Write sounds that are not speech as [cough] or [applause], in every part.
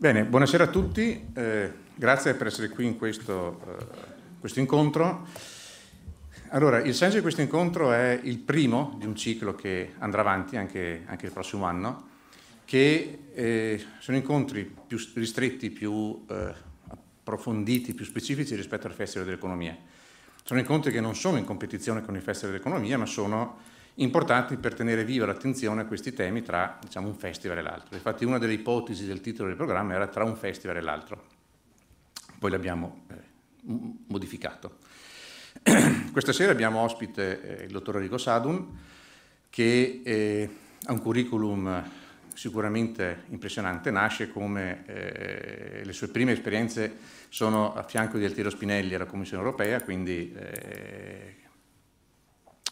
Bene, buonasera a tutti, eh, grazie per essere qui in questo, eh, questo, incontro. Allora, il senso di questo incontro è il primo di un ciclo che andrà avanti anche, anche il prossimo anno, che eh, sono incontri più ristretti, più eh, approfonditi, più specifici rispetto al Festival dell'Economia. Sono incontri che non sono in competizione con il Festival dell'Economia, ma sono importanti per tenere viva l'attenzione a questi temi tra diciamo, un festival e l'altro. Infatti una delle ipotesi del titolo del programma era tra un festival e l'altro, poi l'abbiamo eh, modificato. [clears throat] Questa sera abbiamo ospite eh, il dottor Enrico Sadun che eh, ha un curriculum sicuramente impressionante, nasce come eh, le sue prime esperienze sono a fianco di Altiero Spinelli alla Commissione europea, quindi eh,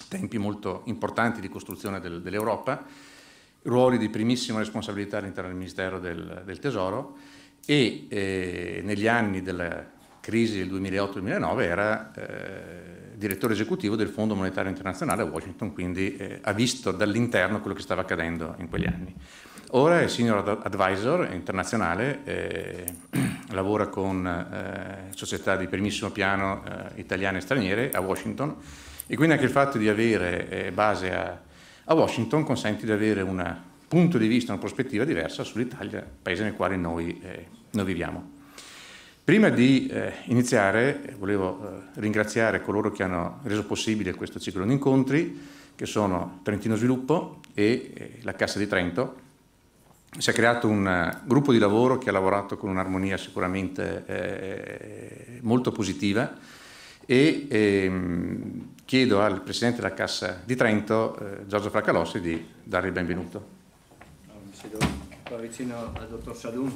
tempi molto importanti di costruzione del, dell'Europa, ruoli di primissima responsabilità all'interno del Ministero del, del Tesoro e eh, negli anni della crisi del 2008-2009 era eh, direttore esecutivo del Fondo Monetario Internazionale a Washington, quindi eh, ha visto dall'interno quello che stava accadendo in quegli anni. Ora è senior advisor internazionale, eh, [clears throat] lavora con eh, società di primissimo piano eh, italiane e straniere a Washington e quindi anche il fatto di avere eh, base a, a Washington consente di avere un punto di vista, una prospettiva diversa sull'Italia, paese nel quale noi, eh, noi viviamo. Prima di eh, iniziare volevo eh, ringraziare coloro che hanno reso possibile questo ciclo di incontri, che sono Trentino Sviluppo e eh, la Cassa di Trento. Si è creato un eh, gruppo di lavoro che ha lavorato con un'armonia sicuramente molto positiva e ehm, chiedo al Presidente della Cassa di Trento, eh, Giorgio Fracalossi, di dare il benvenuto. mi siedo qua vicino al Dottor Sadun.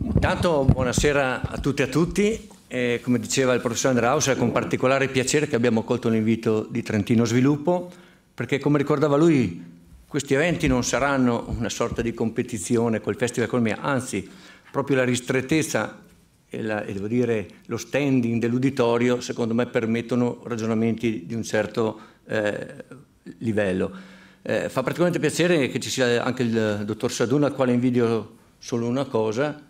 Intanto buonasera a tutti e a tutti. E come diceva il professor Andraus, è con particolare piacere che abbiamo accolto l'invito di Trentino Sviluppo, perché come ricordava lui, questi eventi non saranno una sorta di competizione col Festival Economia, anzi, proprio la ristrettezza e, la, e dire, lo standing dell'uditorio secondo me permettono ragionamenti di un certo eh, livello. Eh, fa particolarmente piacere che ci sia anche il dottor Saduna al quale invidio solo una cosa,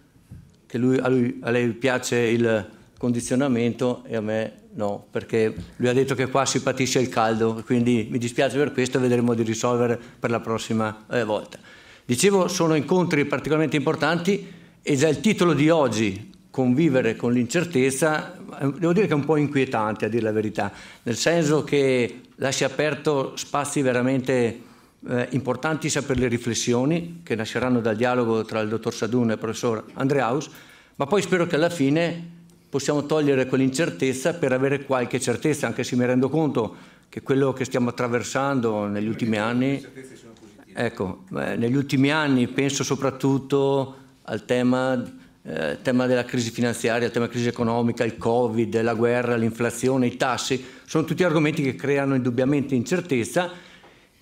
che lui, a, lui, a lei piace il condizionamento e a me no, perché lui ha detto che qua si patisce il caldo, quindi mi dispiace per questo, vedremo di risolvere per la prossima eh, volta. Dicevo, sono incontri particolarmente importanti e già il titolo di oggi, convivere con l'incertezza, devo dire che è un po' inquietante a dire la verità, nel senso che lascia aperto spazi veramente eh, importanti sia per le riflessioni che nasceranno dal dialogo tra il dottor Sadun e il professor Andreaus, ma poi spero che alla fine possiamo togliere quell'incertezza per avere qualche certezza, anche se mi rendo conto che quello che stiamo attraversando negli ultimi anni... Ecco, eh, negli ultimi anni penso soprattutto al tema eh, tema della crisi finanziaria, il tema della crisi economica, il Covid, la guerra, l'inflazione, i tassi, sono tutti argomenti che creano indubbiamente incertezza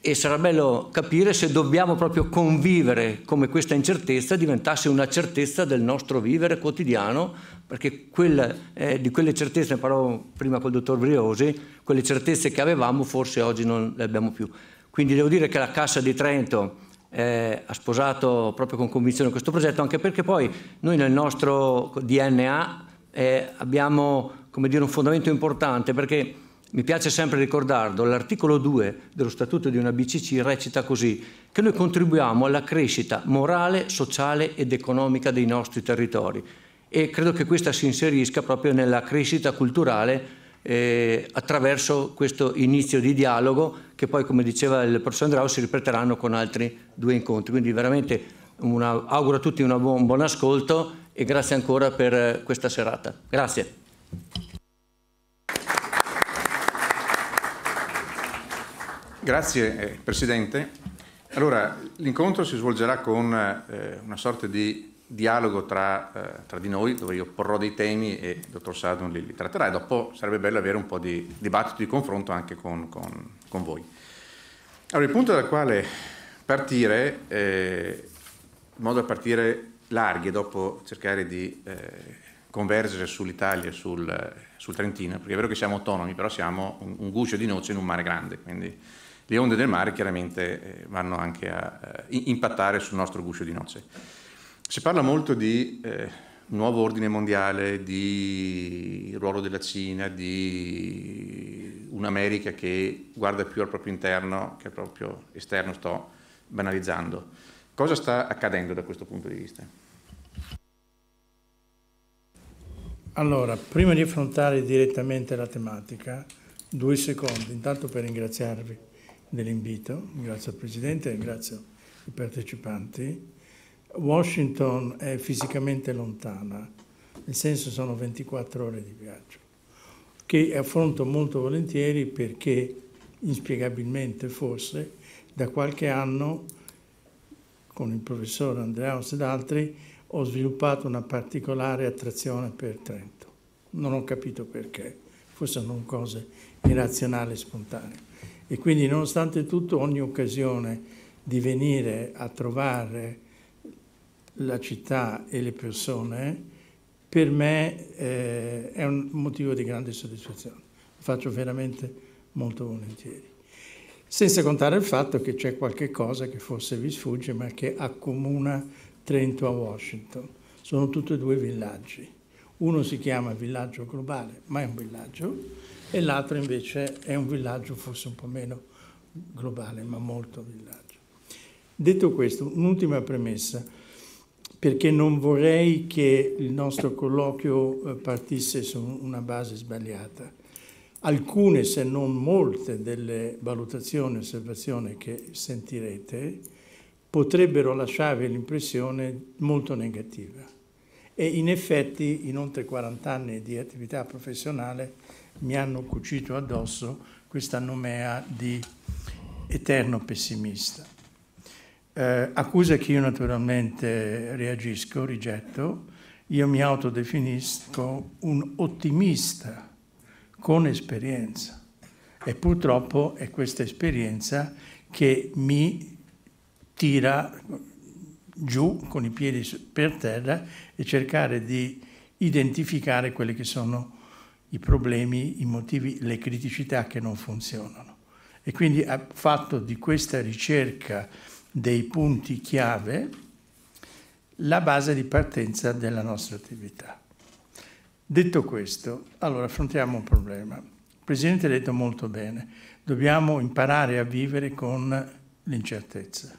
e sarà bello capire se dobbiamo proprio convivere come questa incertezza diventasse una certezza del nostro vivere quotidiano, perché quella, eh, di quelle certezze, ne parlavo prima col dottor Briosi, quelle certezze che avevamo forse oggi non le abbiamo più. Quindi devo dire che la Cassa di Trento eh, ha sposato proprio con convinzione questo progetto, anche perché poi noi nel nostro DNA eh, abbiamo dire, un fondamento importante, perché mi piace sempre ricordarlo, l'articolo 2 dello Statuto di una BCC recita così, che noi contribuiamo alla crescita morale, sociale ed economica dei nostri territori e credo che questa si inserisca proprio nella crescita culturale eh, attraverso questo inizio di dialogo che poi, come diceva il professor Andrao, si ripeteranno con altri due incontri. Quindi veramente una, auguro a tutti buon, un buon ascolto e grazie ancora per eh, questa serata. Grazie. Grazie eh, Presidente. Allora, l'incontro si svolgerà con eh, una sorta di dialogo tra, eh, tra, di noi dove io porrò dei temi e il dottor Sadon li, li, tratterà e dopo sarebbe bello avere un po' di dibattito, di confronto anche con, con, con voi. Allora, il punto dal quale partire, eh, in modo da partire larghi e dopo cercare di eh, convergere sull'Italia e sul, sul, Trentino, perché è vero che siamo autonomi, però siamo un, un guscio di noce in un mare grande, quindi le onde del mare chiaramente eh, vanno anche a eh, impattare sul nostro guscio di noce. Si parla molto di eh, nuovo ordine mondiale, di ruolo della Cina, di un'America che guarda più al proprio interno che al proprio esterno, sto banalizzando. Cosa sta accadendo da questo punto di vista? Allora, prima di affrontare direttamente la tematica, due secondi, intanto per ringraziarvi dell'invito, grazie al Presidente e grazie ai partecipanti. Washington è fisicamente lontana, nel senso sono 24 ore di viaggio, che affronto molto volentieri perché, inspiegabilmente forse, da qualche anno, con il professor Andreaus ed altri, ho sviluppato una particolare attrazione per Trento. Non ho capito perché, forse non cose irrazionali e spontanee. E quindi, nonostante tutto, ogni occasione di venire a trovare la città e le persone, per me eh, è un motivo di grande soddisfazione. Lo faccio veramente molto volentieri. Senza contare il fatto che c'è qualche cosa che forse vi sfugge, ma che accomuna Trento a Washington. Sono tutti e due villaggi. Uno si chiama villaggio globale, ma è un villaggio, e l'altro invece è un villaggio forse un po' meno globale, ma molto villaggio. Detto questo, un'ultima premessa perché non vorrei che il nostro colloquio eh, partisse su una base sbagliata. Alcune, se non molte, delle valutazioni e osservazioni che sentirete potrebbero lasciarvi l'impressione molto negativa. E in effetti, in oltre 40 anni di attività professionale, mi hanno cucito addosso questa nomea di eterno pessimista eh, accuse che io naturalmente reagisco, rigetto. Io mi autodefinisco un ottimista con esperienza e purtroppo è questa esperienza che mi tira giù con i piedi per terra e cercare di identificare quelli che sono i problemi, i motivi, le criticità che non funzionano. E quindi fatto di questa ricerca dei punti chiave la base di partenza della nostra attività. Detto questo, allora affrontiamo un problema. Il Presidente ha detto molto bene, dobbiamo imparare a vivere con l'incertezza,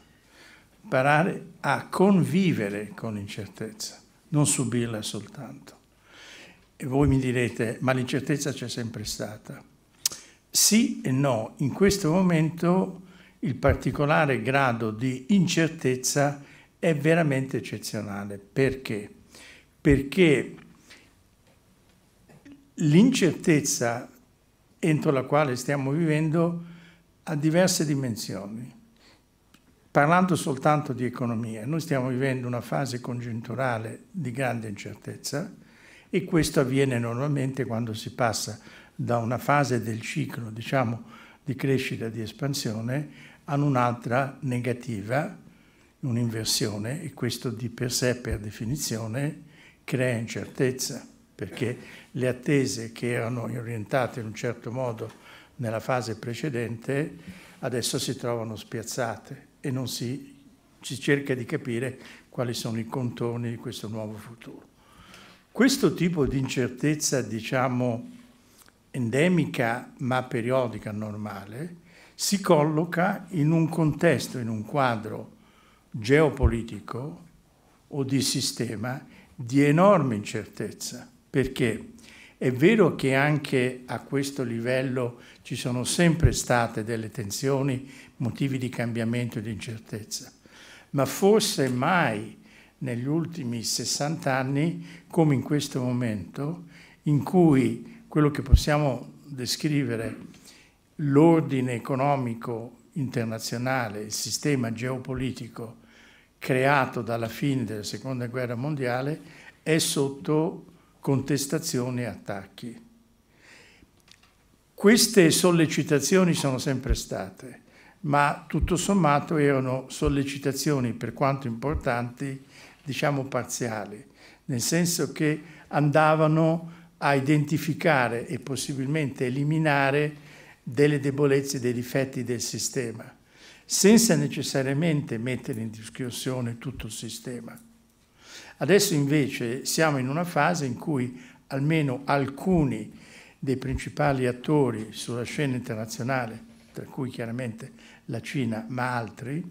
imparare a convivere con l'incertezza, non subirla soltanto. E voi mi direte, ma l'incertezza c'è sempre stata. Sì e no, in questo momento il particolare grado di incertezza è veramente eccezionale. Perché? Perché l'incertezza entro la quale stiamo vivendo ha diverse dimensioni. Parlando soltanto di economia, noi stiamo vivendo una fase congiunturale di grande incertezza e questo avviene normalmente quando si passa da una fase del ciclo, diciamo, di crescita, di espansione, hanno un'altra negativa, un'inversione, e questo di per sé, per definizione, crea incertezza, perché le attese che erano orientate in un certo modo nella fase precedente adesso si trovano spiazzate e non si, si cerca di capire quali sono i contorni di questo nuovo futuro. Questo tipo di incertezza, diciamo, endemica ma periodica, normale, si colloca in un contesto, in un quadro geopolitico o di sistema di enorme incertezza. Perché è vero che anche a questo livello ci sono sempre state delle tensioni, motivi di cambiamento e di incertezza, ma forse mai negli ultimi 60 anni, come in questo momento, in cui quello che possiamo descrivere l'ordine economico internazionale, il sistema geopolitico creato dalla fine della Seconda Guerra Mondiale è sotto contestazioni e attacchi. Queste sollecitazioni sono sempre state, ma tutto sommato erano sollecitazioni, per quanto importanti, diciamo parziali, nel senso che andavano a identificare e possibilmente eliminare delle debolezze e dei difetti del sistema, senza necessariamente mettere in discussione tutto il sistema. Adesso invece siamo in una fase in cui almeno alcuni dei principali attori sulla scena internazionale, tra cui chiaramente la Cina, ma altri,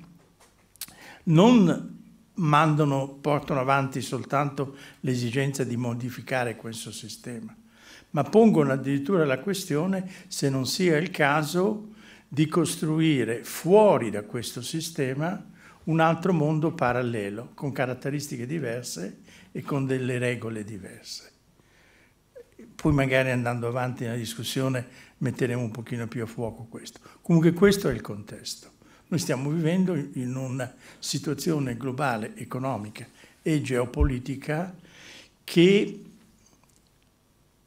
non mandano, portano avanti soltanto l'esigenza di modificare questo sistema, ma pongono addirittura la questione se non sia il caso di costruire fuori da questo sistema un altro mondo parallelo, con caratteristiche diverse e con delle regole diverse. Poi magari andando avanti nella discussione metteremo un pochino più a fuoco questo. Comunque questo è il contesto. Noi stiamo vivendo in una situazione globale, economica e geopolitica che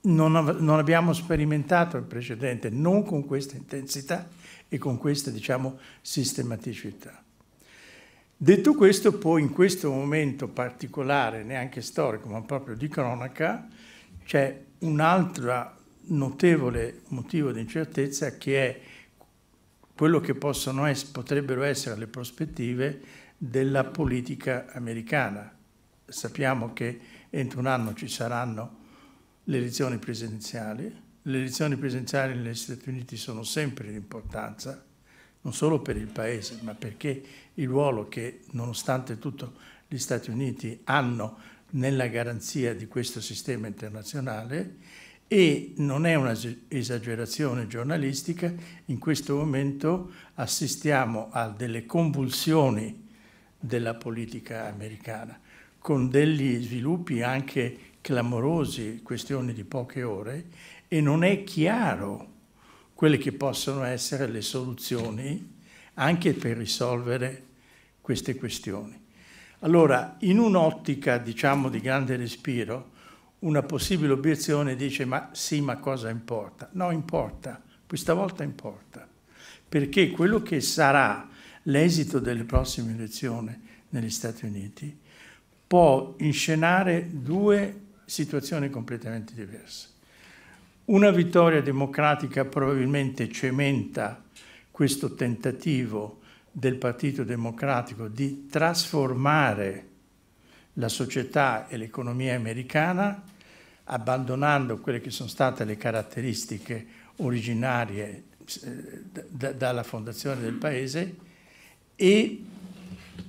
non, av- non abbiamo sperimentato il precedente, non con questa intensità e con questa diciamo, sistematicità. Detto questo, poi in questo momento particolare, neanche storico, ma proprio di cronaca, c'è un altro notevole motivo di incertezza che è quello che possono essere, potrebbero essere le prospettive della politica americana. Sappiamo che entro un anno ci saranno le elezioni presidenziali. Le elezioni presidenziali negli Stati Uniti sono sempre di importanza, non solo per il Paese, ma perché il ruolo che, nonostante tutto, gli Stati Uniti hanno nella garanzia di questo sistema internazionale e non è un'esagerazione giornalistica, in questo momento assistiamo a delle convulsioni della politica americana, con degli sviluppi anche clamorosi, questioni di poche ore, e non è chiaro quelle che possono essere le soluzioni anche per risolvere queste questioni. Allora, in un'ottica, diciamo, di grande respiro, una possibile obiezione dice ma sì, ma cosa importa? No, importa, questa volta importa, perché quello che sarà l'esito delle prossime elezioni negli Stati Uniti può inscenare due situazioni completamente diverse. Una vittoria democratica probabilmente cementa questo tentativo del Partito Democratico di trasformare la società e l'economia americana, abbandonando quelle che sono state le caratteristiche originarie eh, dalla fondazione del paese e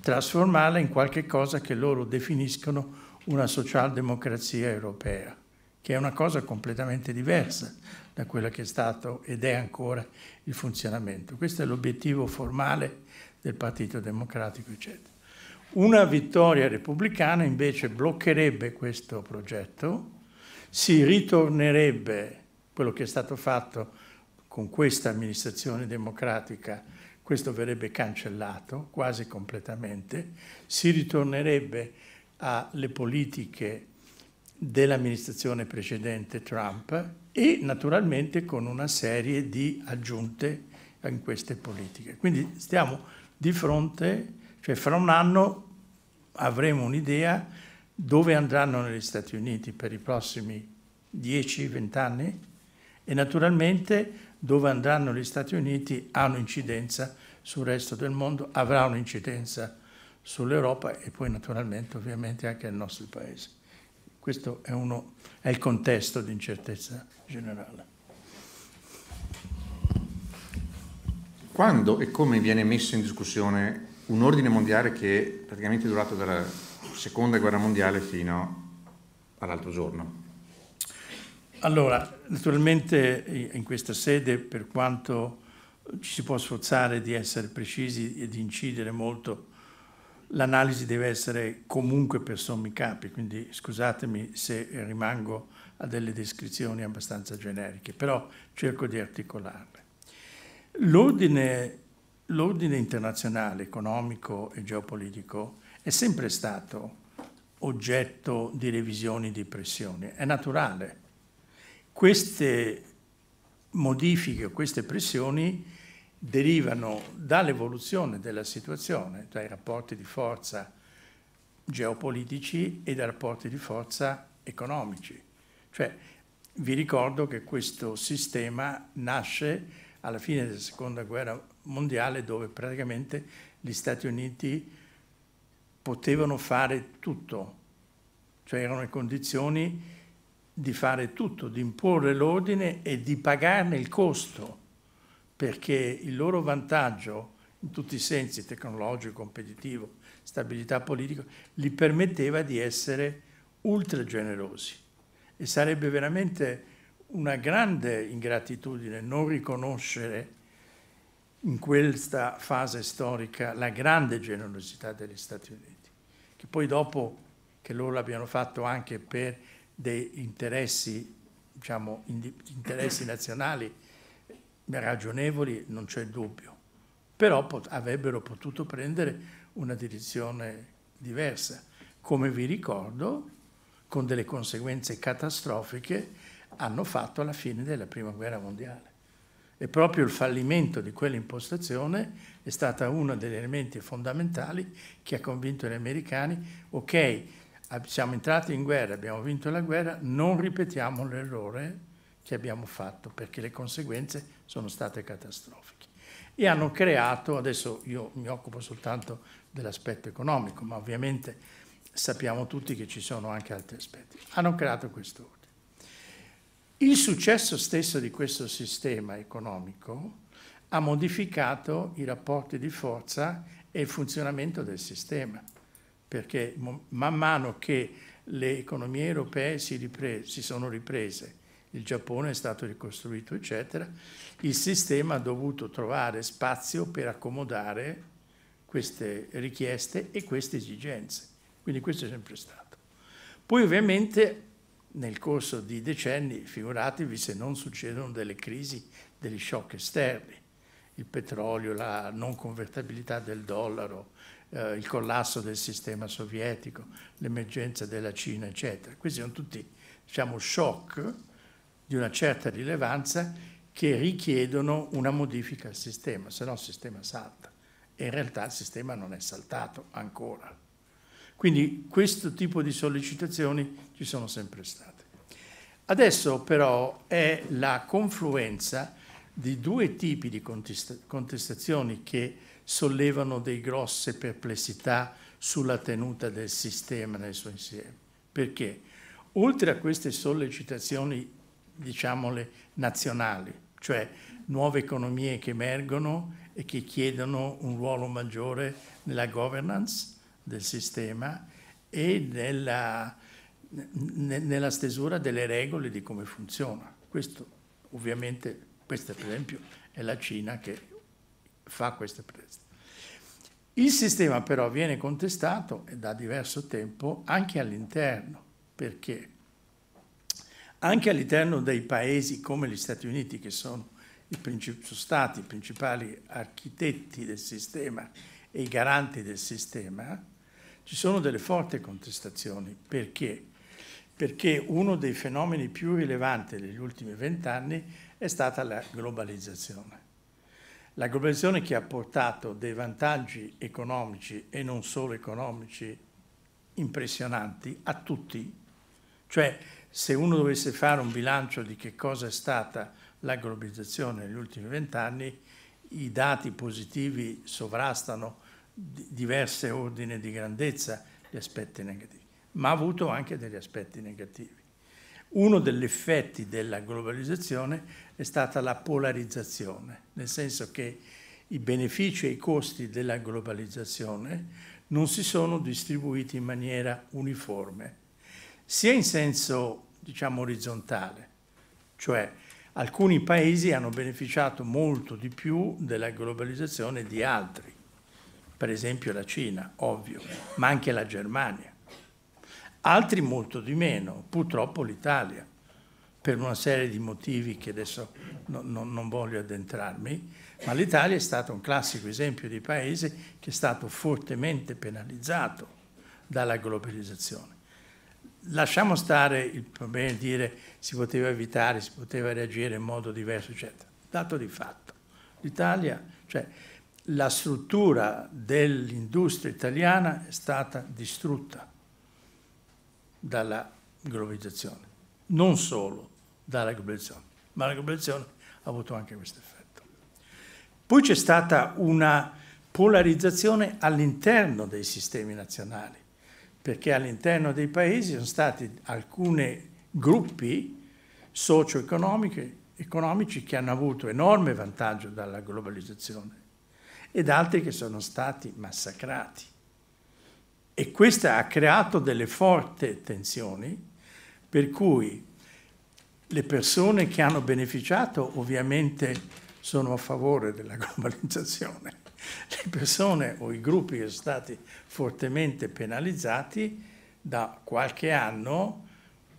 trasformarla in qualche cosa che loro definiscono una socialdemocrazia europea, che è una cosa completamente diversa da quello che è stato ed è ancora il funzionamento. Questo è l'obiettivo formale del Partito Democratico, eccetera. Una vittoria repubblicana invece bloccherebbe questo progetto, si ritornerebbe quello che è stato fatto con questa amministrazione democratica, questo verrebbe cancellato quasi completamente, si ritornerebbe alle politiche dell'amministrazione precedente Trump e naturalmente con una serie di aggiunte in queste politiche. Quindi stiamo di fronte, cioè fra un anno avremo un'idea dove andranno negli Stati Uniti per i prossimi 10-20 anni e naturalmente dove andranno gli Stati Uniti ha un'incidenza sul resto del mondo, avrà un'incidenza sull'Europa e poi naturalmente ovviamente anche al nostro paese. Questo è, uno, è il contesto di incertezza generale. Quando e come viene messo in discussione un ordine mondiale che è praticamente durato dalla seconda guerra mondiale fino all'altro giorno? Allora, naturalmente in questa sede, per quanto ci si può sforzare di essere precisi e di incidere molto l'analisi deve essere comunque per sommi capi, quindi scusatemi se rimango a delle descrizioni abbastanza generiche, però cerco di articolarle. L'ordine, l'ordine internazionale, economico e geopolitico è sempre stato oggetto di revisioni e di pressioni, è naturale. Queste modifiche o queste pressioni derivano dall'evoluzione della situazione, dai rapporti di forza geopolitici e dai rapporti di forza economici. Cioè, vi ricordo che questo sistema nasce alla fine della seconda guerra mondiale dove praticamente gli Stati Uniti potevano fare tutto, cioè erano in condizioni di fare tutto, di imporre l'ordine e di pagarne il costo perché il loro vantaggio in tutti i sensi, tecnologico, competitivo, stabilità politica, gli permetteva di essere ultra generosi e sarebbe veramente una grande ingratitudine non riconoscere in questa fase storica la grande generosità degli Stati Uniti, che poi dopo che loro l'abbiano fatto anche per dei interessi, diciamo, interessi [clears throat] nazionali ragionevoli, non c'è dubbio, però pot avrebbero potuto prendere una direzione diversa. Come vi ricordo, con delle conseguenze catastrofiche, hanno fatto alla fine della Prima Guerra Mondiale. E proprio il fallimento di quell'impostazione è stata uno degli elementi fondamentali che ha convinto gli americani, ok, siamo entrati in guerra, abbiamo vinto la guerra, non ripetiamo l'errore che abbiamo fatto perché le conseguenze sono state catastrofiche. E hanno creato, adesso io mi occupo soltanto dell'aspetto economico, ma ovviamente sappiamo tutti che ci sono anche altri aspetti, hanno creato questo ordine. Il successo stesso di questo sistema economico ha modificato i rapporti di forza e il funzionamento del sistema, perché man mano che le economie europee si, riprese, si sono riprese il Giappone è stato ricostruito, eccetera, il sistema ha dovuto trovare spazio per accomodare queste richieste e queste esigenze. Quindi questo è sempre stato. Poi ovviamente nel corso di decenni, figuratevi se non succedono delle crisi, degli shock esterni, il petrolio, la non convertibilità del dollaro, eh, il collasso del sistema sovietico, l'emergenza della Cina, eccetera. Questi sono tutti, diciamo, shock di una certa rilevanza che richiedono una modifica al sistema, se no il sistema salta. E in realtà il sistema non è saltato ancora. Quindi questo tipo di sollecitazioni ci sono sempre state. Adesso però è la confluenza di due tipi di contestazioni che sollevano dei grosse perplessità sulla tenuta del sistema nel suo insieme. Perché oltre a queste sollecitazioni diciamole, nazionali, cioè nuove economie che emergono e che chiedono un ruolo maggiore nella governance del sistema e nella, nella stesura delle regole di come funziona. Questo ovviamente, questa per esempio è la Cina che fa queste prese. Il sistema però viene contestato da diverso tempo anche all'interno, perché anche all'interno dei paesi come gli Stati Uniti, che sono, sono stati i principali architetti del sistema e i garanti del sistema, ci sono delle forti contestazioni. Perché? Perché uno dei fenomeni più rilevanti degli ultimi vent'anni è stata la globalizzazione. La globalizzazione che ha portato dei vantaggi economici e non solo economici impressionanti a tutti. Cioè se uno dovesse fare un bilancio di che cosa è stata la globalizzazione negli ultimi vent'anni, i dati positivi sovrastano diverse ordini di grandezza gli aspetti negativi, ma ha avuto anche degli aspetti negativi. Uno degli effetti della globalizzazione è stata la polarizzazione, nel senso che i benefici e i costi della globalizzazione non si sono distribuiti in maniera uniforme sia in senso diciamo orizzontale, cioè alcuni paesi hanno beneficiato molto di più della globalizzazione di altri, per esempio la Cina, ovvio, ma anche la Germania, altri molto di meno, purtroppo l'Italia, per una serie di motivi che adesso no, non voglio addentrarmi, ma l'Italia è stato un classico esempio di paese che è stato fortemente penalizzato dalla globalizzazione lasciamo stare il problema di dire si poteva evitare, si poteva reagire in modo diverso, eccetera. Dato di fatto, l'Italia, cioè la struttura dell'industria italiana è stata distrutta dalla globalizzazione, non solo dalla globalizzazione, ma la globalizzazione ha avuto anche questo effetto. Poi c'è stata una polarizzazione all'interno dei sistemi nazionali perché all'interno dei paesi sono stati alcuni gruppi socio-economici che hanno avuto enorme vantaggio dalla globalizzazione ed altri che sono stati massacrati. E questo ha creato delle forti tensioni per cui le persone che hanno beneficiato ovviamente sono a favore della [laughs] globalizzazione le persone o i gruppi che sono stati fortemente penalizzati da qualche anno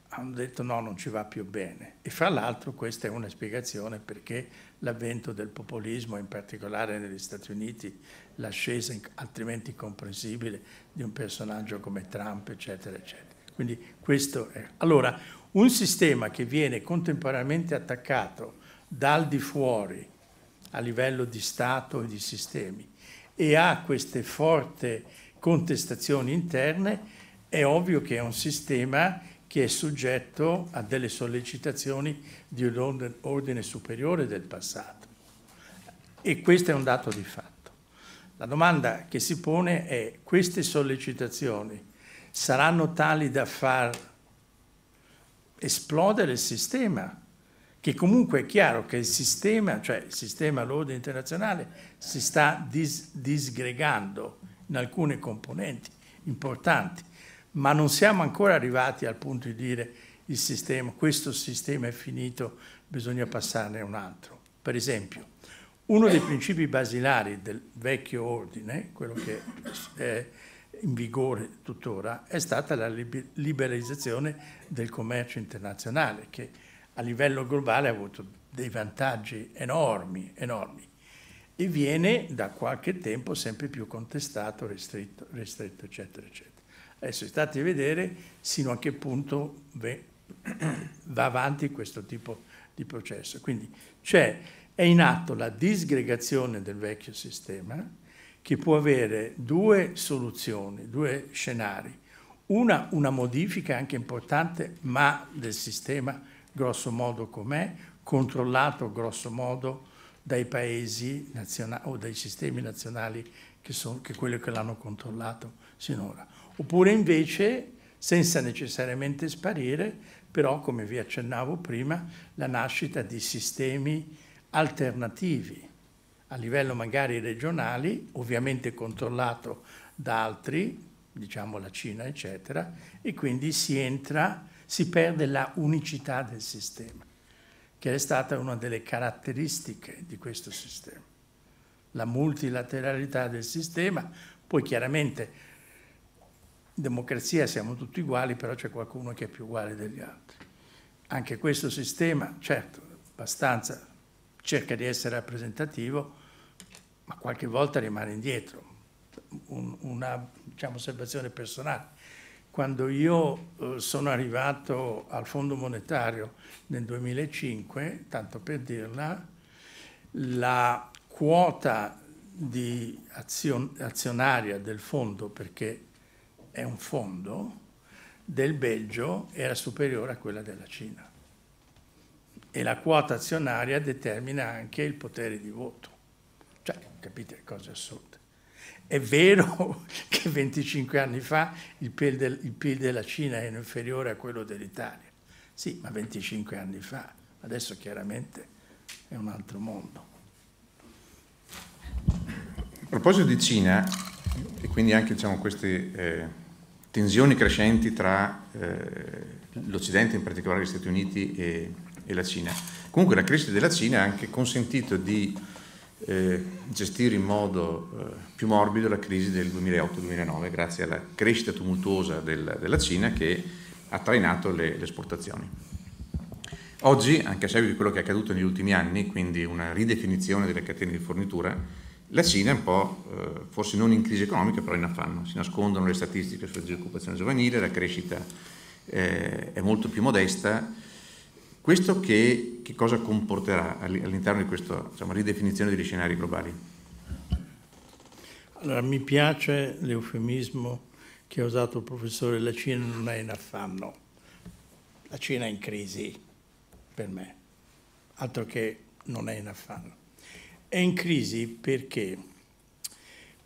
hanno detto no, non ci va più bene. E fra l'altro questa è una spiegazione perché l'avvento del populismo, in particolare negli Stati Uniti, l'ascesa altrimenti incomprensibile di un personaggio come Trump, eccetera, eccetera. Quindi questo è. Allora, un sistema che viene contemporaneamente attaccato dal di fuori a livello di Stato e di sistemi e ha queste forti contestazioni interne, è ovvio che è un sistema che è soggetto a delle sollecitazioni di un ordine superiore del passato. E questo è un dato di fatto. La domanda che si pone è queste sollecitazioni saranno tali da far esplodere il sistema che comunque è chiaro che il sistema, cioè il sistema lode internazionale, si sta dis- disgregando in alcune componenti importanti, ma non siamo ancora arrivati al punto di dire il sistema, questo sistema è finito, bisogna passarne un altro. Per esempio, uno dei principi basilari del vecchio ordine, quello che è in vigore tuttora, è stata la liberalizzazione del commercio internazionale, che a livello globale ha avuto dei vantaggi enormi, enormi e viene da qualche tempo sempre più contestato, restretto, restretto eccetera, eccetera. Adesso state a vedere sino a che punto [clears throat] va avanti questo tipo di processo. Quindi cioè, è in atto la disgregazione del vecchio sistema che può avere due soluzioni, due scenari. Una, una modifica anche importante, ma del sistema grosso modo com'è, controllato grosso modo dai paesi nazionali o dai sistemi nazionali che sono che quelli che l'hanno controllato sinora. Oppure invece, senza necessariamente sparire, però come vi accennavo prima, la nascita di sistemi alternativi a livello magari regionali, ovviamente controllato da altri, diciamo la Cina, eccetera, e quindi si entra, si perde la unicità del sistema, che è stata una delle caratteristiche di questo sistema. La multilateralità del sistema, poi chiaramente in democrazia siamo tutti uguali, però c'è qualcuno che è più uguale degli altri. Anche questo sistema, certo, abbastanza cerca di essere rappresentativo, ma qualche volta rimane indietro, un, una diciamo, osservazione personale. Quando io eh, sono arrivato al Fondo Monetario nel 2005, tanto per dirla, la quota di azion azionaria del fondo, perché è un fondo, del Belgio era superiore a quella della Cina. E la quota azionaria determina anche il potere di voto. Cioè, capite cose assurde. È vero [laughs] che 25 anni fa il PIL, del, il PIL della Cina era inferiore a quello dell'Italia. Sì, ma 25 anni fa. Adesso chiaramente è un altro mondo. A proposito di Cina, e quindi anche diciamo, queste eh, tensioni crescenti tra eh, l'Occidente, in particolare gli Stati Uniti e, e, la Cina, comunque la crescita della Cina ha anche consentito di eh, gestire in modo eh, più morbido la crisi del 2008-2009 grazie alla crescita tumultuosa del, della Cina che ha trainato le, le esportazioni. Oggi, anche a seguito di quello che è accaduto negli ultimi anni, quindi una ridefinizione delle catene di fornitura, la Cina è un po', eh, forse non in crisi economica, però in affanno. Si nascondono le statistiche sulla disoccupazione giovanile, la crescita eh, è molto più modesta, questo che, che cosa comporterà all'interno di questa diciamo, ridefinizione degli scenari globali? Allora, mi piace l'eufemismo che ha usato il professore, la Cina non è in affanno, la Cina è in crisi per me, altro che non è in affanno. È in crisi perché?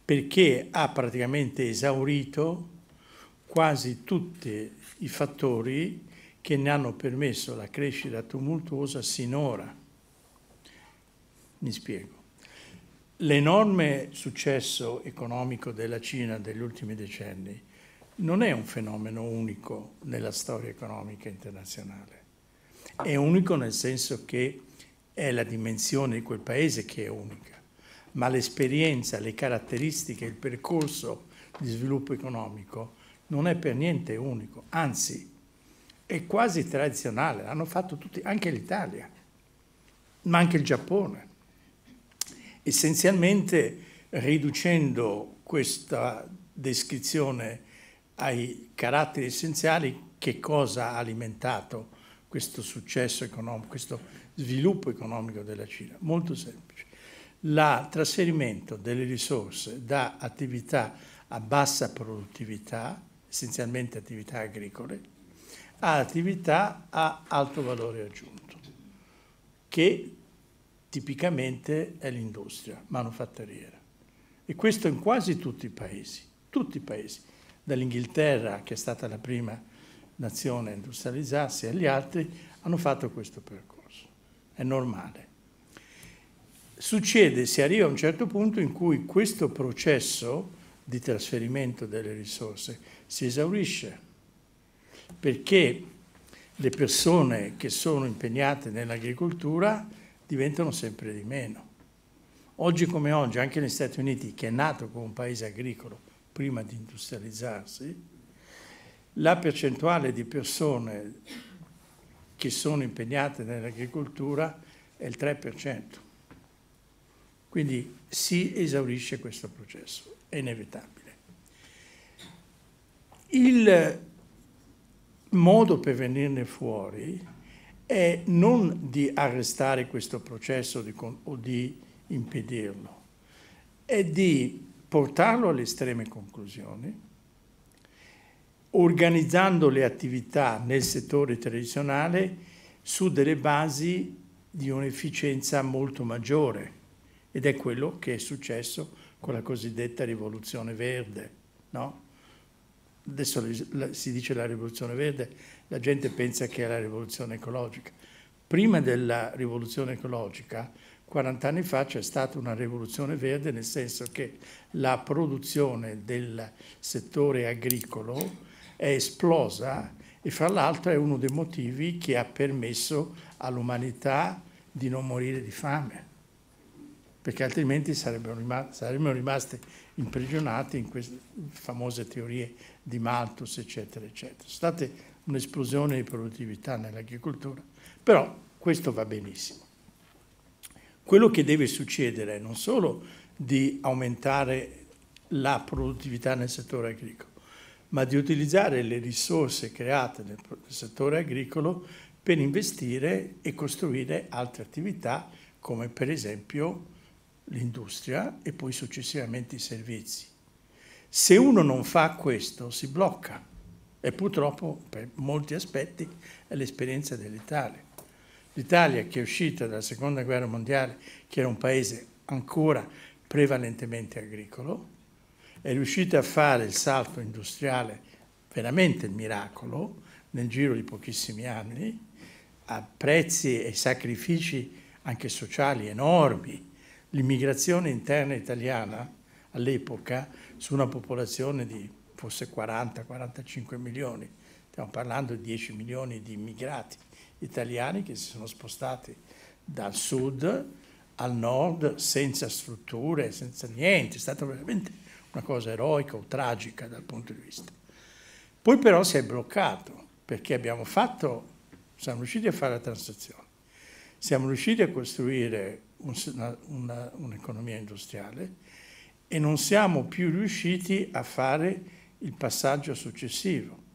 Perché ha praticamente esaurito quasi tutti i fattori che ne hanno permesso la crescita tumultuosa sinora. Mi spiego. L'enorme successo economico della Cina degli ultimi decenni non è un fenomeno unico nella storia economica internazionale, è unico nel senso che è la dimensione di quel paese che è unica, ma l'esperienza, le caratteristiche, il percorso di sviluppo economico non è per niente unico, anzi è quasi tradizionale, l'hanno fatto tutti, anche l'Italia, ma anche il Giappone. Essenzialmente riducendo questa descrizione ai caratteri essenziali, che cosa ha alimentato questo successo economico, questo sviluppo economico della Cina? Molto semplice. Il trasferimento delle risorse da attività a bassa produttività, essenzialmente attività agricole, a attività a alto valore aggiunto, che tipicamente è l'industria manufatturiera. E questo in quasi tutti i paesi, tutti i paesi, dall'Inghilterra, che è stata la prima nazione a industrializzarsi, agli altri, hanno fatto questo percorso. È normale. Succede, si arriva a un certo punto in cui questo processo di trasferimento delle risorse si esaurisce perché le persone che sono impegnate nell'agricoltura diventano sempre di meno. Oggi come oggi, anche negli Stati Uniti, che è nato come un paese agricolo prima di industrializzarsi, la percentuale di persone che sono impegnate nell'agricoltura è il 3%. Quindi si esaurisce questo processo, è inevitabile. Il modo per venirne fuori è non di arrestare questo processo di, o di impedirlo, è di portarlo alle estreme conclusioni, organizzando le attività nel settore tradizionale su delle basi di un'efficienza molto maggiore ed è quello che è successo con la cosiddetta rivoluzione verde, no? adesso si dice la rivoluzione verde, la gente pensa che è la rivoluzione ecologica. Prima della rivoluzione ecologica, 40 anni fa c'è stata una rivoluzione verde nel senso che la produzione del settore agricolo è esplosa e fra l'altro è uno dei motivi che ha permesso all'umanità di non morire di fame, perché altrimenti sarebbero, rimasti, rimasti imprigionati in queste famose teorie di Malthus, eccetera, eccetera. È stata un'esplosione di produttività nell'agricoltura, però questo va benissimo. Quello che deve succedere è non solo di aumentare la produttività nel settore agricolo, ma di utilizzare le risorse create nel settore agricolo per investire e costruire altre attività come per esempio l'industria e poi successivamente i servizi. Se uno non fa questo si blocca e purtroppo per molti aspetti è l'esperienza dell'Italia. L'Italia che è uscita dalla seconda guerra mondiale, che era un paese ancora prevalentemente agricolo, è riuscita a fare il salto industriale, veramente il miracolo, nel giro di pochissimi anni, a prezzi e sacrifici anche sociali enormi. L'immigrazione interna italiana all'epoca su una popolazione di forse 40-45 milioni. Stiamo parlando di 10 milioni di immigrati italiani che si sono spostati dal sud al nord senza strutture, senza niente. È stata veramente una cosa eroica o tragica dal punto di vista. Poi però si è bloccato perché abbiamo fatto, siamo riusciti a fare la transazione, siamo riusciti a costruire un'economia industriale, e non siamo più riusciti a fare il passaggio successivo.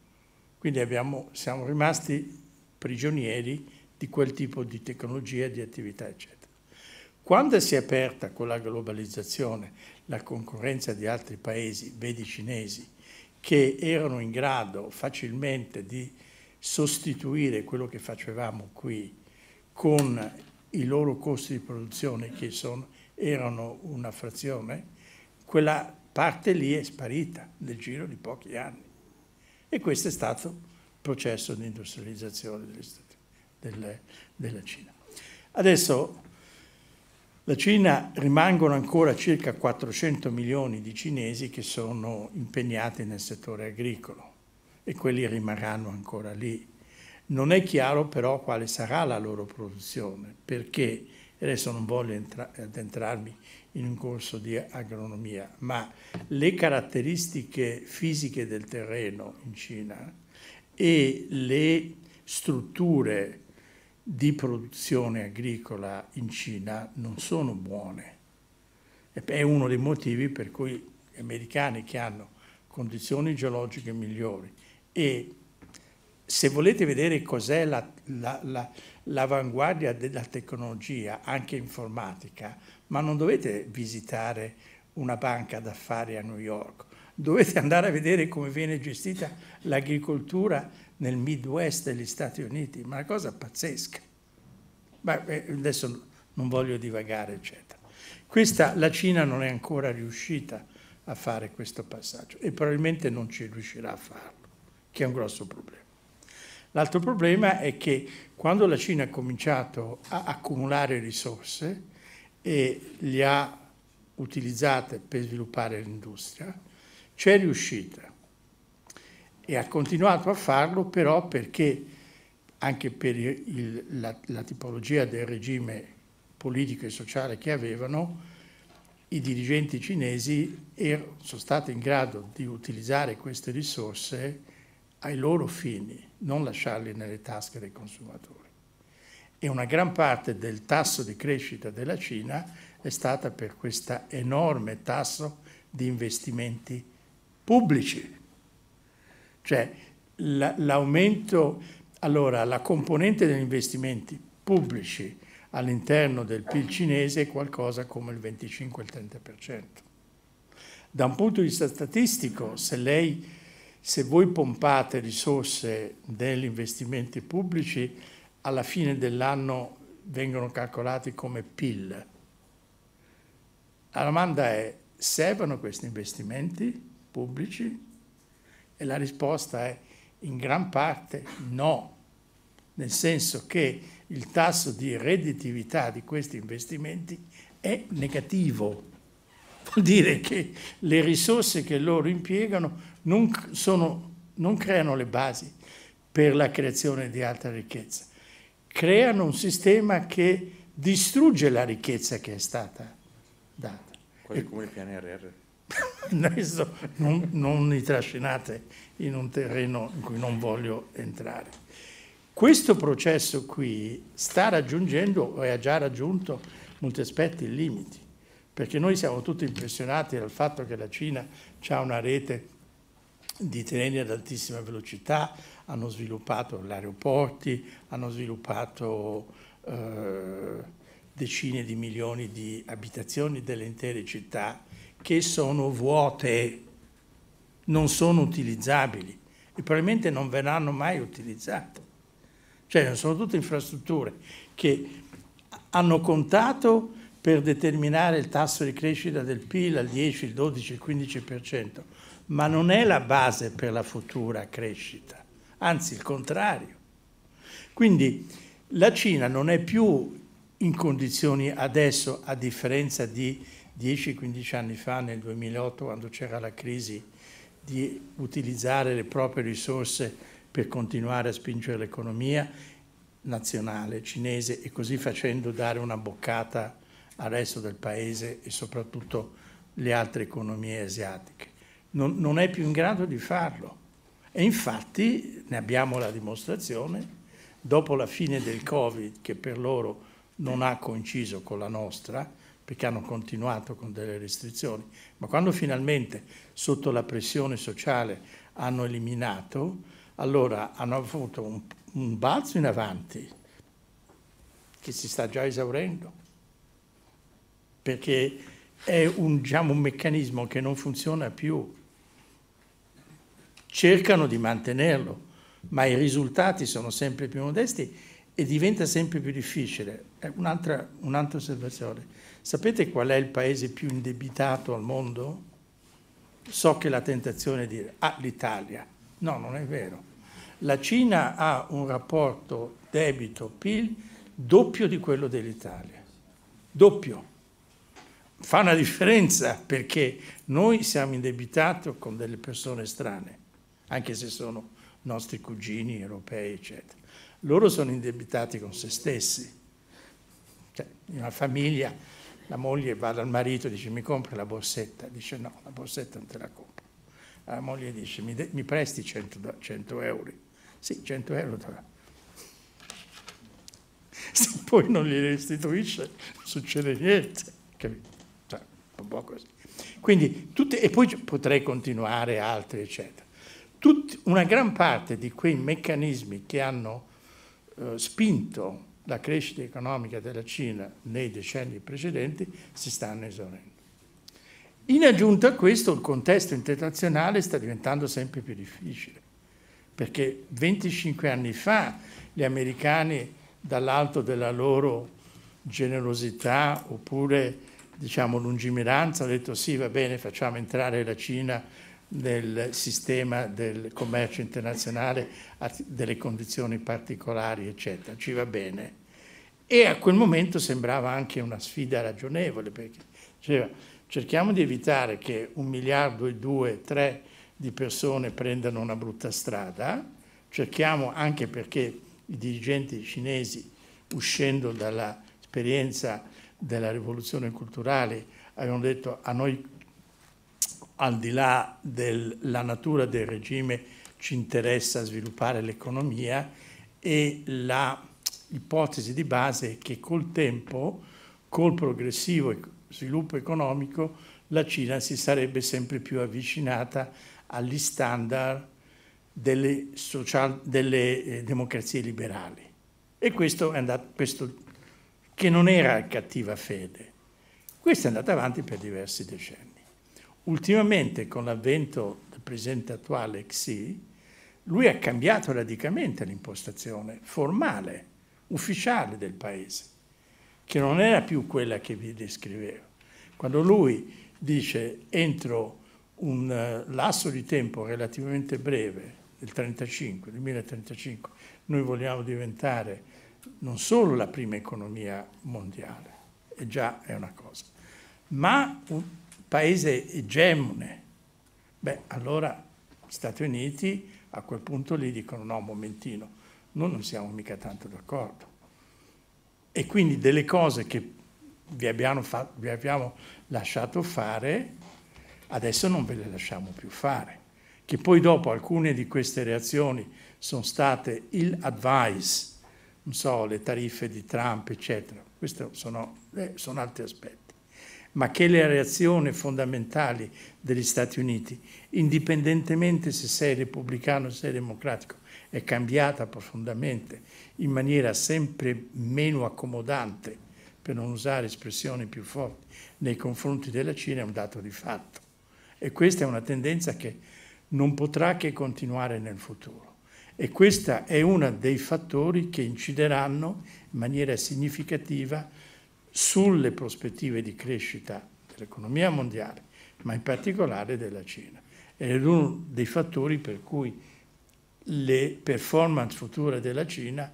Quindi abbiamo, siamo rimasti prigionieri di quel tipo di tecnologia, di attività, eccetera. Quando si è aperta con la globalizzazione la concorrenza di altri paesi, vedi cinesi, che erano in grado facilmente di sostituire quello che facevamo qui con i loro costi di produzione che sono, erano una frazione, quella parte lì è sparita nel giro di pochi anni. E questo è stato il processo di industrializzazione delle, della Cina. Adesso la Cina rimangono ancora circa 400 milioni di cinesi che sono impegnati nel settore agricolo e quelli rimarranno ancora lì. Non è chiaro però quale sarà la loro produzione, perché adesso non voglio addentrarmi in un corso di agronomia, ma le caratteristiche fisiche del terreno in Cina e le strutture di produzione agricola in Cina non sono buone. È uno dei motivi per cui gli americani che hanno condizioni geologiche migliori e se volete vedere cos'è l'avanguardia la, la, la, della tecnologia, anche informatica, ma non dovete visitare una banca d'affari a New York, dovete andare a vedere come viene gestita l'agricoltura nel Midwest degli Stati Uniti, ma una cosa pazzesca. Ma eh, adesso non voglio divagare, eccetera. Questa, la Cina non è ancora riuscita a fare questo passaggio e probabilmente non ci riuscirà a farlo, che è un grosso problema. L'altro problema è che quando la Cina ha cominciato a accumulare risorse, e le ha utilizzate per sviluppare l'industria, c'è riuscita e ha continuato a farlo però perché anche per il, la, la tipologia del regime politico e sociale che avevano, i dirigenti cinesi erano, sono stati in grado di utilizzare queste risorse ai loro fini, non lasciarle nelle tasche dei consumatori e una gran parte del tasso di crescita della Cina è stata per questo enorme tasso di investimenti pubblici. Cioè l'aumento, allora la componente degli investimenti pubblici all'interno del PIL cinese è qualcosa come il 25-30%. Da un punto di vista statistico, se, lei, se voi pompate risorse degli investimenti pubblici, alla fine dell'anno vengono calcolati come PIL. La domanda è, servono questi investimenti pubblici? E la risposta è in gran parte no, nel senso che il tasso di redditività di questi investimenti è negativo. Vuol dire che le risorse che loro impiegano non, sono, non creano le basi per la creazione di altra ricchezza creano un sistema che distrugge la ricchezza che è stata data. Quelli come il PNRR. Adesso [laughs] non, non li trascinate in un terreno in cui non voglio entrare. Questo processo qui sta raggiungendo e ha già raggiunto molti aspetti i limiti, perché noi siamo tutti impressionati dal fatto che la Cina ha una rete di treni ad altissima velocità, hanno sviluppato gli aeroporti, hanno sviluppato eh, decine di milioni di abitazioni delle intere città che sono vuote, non sono utilizzabili e probabilmente non verranno mai utilizzate. Cioè sono tutte infrastrutture che hanno contato per determinare il tasso di crescita del PIL al 10, il 12, il 15%, ma non è la base per la futura crescita anzi il contrario. Quindi la Cina non è più in condizioni adesso, a differenza di 10-15 anni fa, nel 2008, quando c'era la crisi, di utilizzare le proprie risorse per continuare a spingere l'economia nazionale cinese e così facendo dare una boccata al resto del paese e soprattutto le altre economie asiatiche. Non, non è più in grado di farlo. E infatti ne abbiamo la dimostrazione, dopo la fine del Covid, che per loro non ha coinciso con la nostra, perché hanno continuato con delle restrizioni, ma quando finalmente sotto la pressione sociale hanno eliminato, allora hanno avuto un, un balzo in avanti che si sta già esaurendo, perché è un, diciamo, un meccanismo che non funziona più cercano di mantenerlo, ma i risultati sono sempre più modesti e diventa sempre più difficile. Un'altra, un'altra osservazione. Sapete qual è il paese più indebitato al mondo? So che la tentazione è dire, ah, l'Italia. No, non è vero. La Cina ha un rapporto debito-PIL doppio di quello dell'Italia. Doppio. Fa una differenza perché noi siamo indebitati con delle persone strane anche se sono nostri cugini europei, eccetera. Loro sono indebitati con se stessi. Cioè, in una famiglia la moglie va dal marito e dice mi compri la borsetta, dice no, la borsetta non te la compro. La moglie dice mi, de- mi presti 100, 100, euro. Sì, 100 euro te la [laughs] Se poi non gli restituisce non succede niente. Cioè, un po' così. Quindi, tutte, e poi potrei continuare altri, eccetera. Tut una gran parte di quei meccanismi che hanno eh, spinto la crescita economica della Cina nei decenni precedenti si stanno esaurendo. In aggiunta a questo il contesto internazionale sta diventando sempre più difficile, perché 25 anni fa gli americani dall'alto della loro generosità oppure diciamo, lungimiranza hanno detto sì va bene facciamo entrare la Cina del sistema del commercio internazionale a delle condizioni particolari, eccetera, ci va bene. E a quel momento sembrava anche una sfida ragionevole, perché diceva cerchiamo di evitare che un miliardo e due, tre di persone prendano una brutta strada, cerchiamo anche perché i dirigenti cinesi, uscendo dall'esperienza della rivoluzione culturale, avevano detto a noi al di là della natura del regime ci interessa sviluppare l'economia e l'ipotesi di base è che col tempo, col progressivo sviluppo economico, la Cina si sarebbe sempre più avvicinata agli standard delle, social, delle eh, democrazie liberali. E questo, è andato, questo che non era cattiva fede. Questo è andato avanti per diversi decenni. Ultimamente, con l'avvento del presidente attuale Xi, lui ha cambiato radicalmente l'impostazione formale, ufficiale del paese, che non era più quella che vi descrivevo. Quando lui dice entro un eh, lasso di tempo relativamente breve, del 35, del noi vogliamo diventare non solo la prima economia mondiale, e già è una cosa, ma paese egemone. Beh, allora gli Stati Uniti a quel punto lì dicono no, un momentino, noi non siamo mica tanto d'accordo. E quindi delle cose che vi abbiamo, vi abbiamo lasciato fare, adesso non ve le lasciamo più fare. Che poi dopo alcune di queste reazioni sono state il advice, non so, le tariffe di Trump, eccetera. Questi sono, eh, sono altri aspetti ma che la reazione fondamentale degli Stati Uniti, indipendentemente se sei repubblicano o sei democratico, è cambiata profondamente in maniera sempre meno accomodante, per non usare espressioni più forti, nei confronti della Cina è un dato di fatto. E questa è una tendenza che non potrà che continuare nel futuro. E questo è uno dei fattori che incideranno in maniera significativa sulle prospettive di crescita dell'economia mondiale, ma in particolare della Cina. è uno dei fattori per cui le performance future della Cina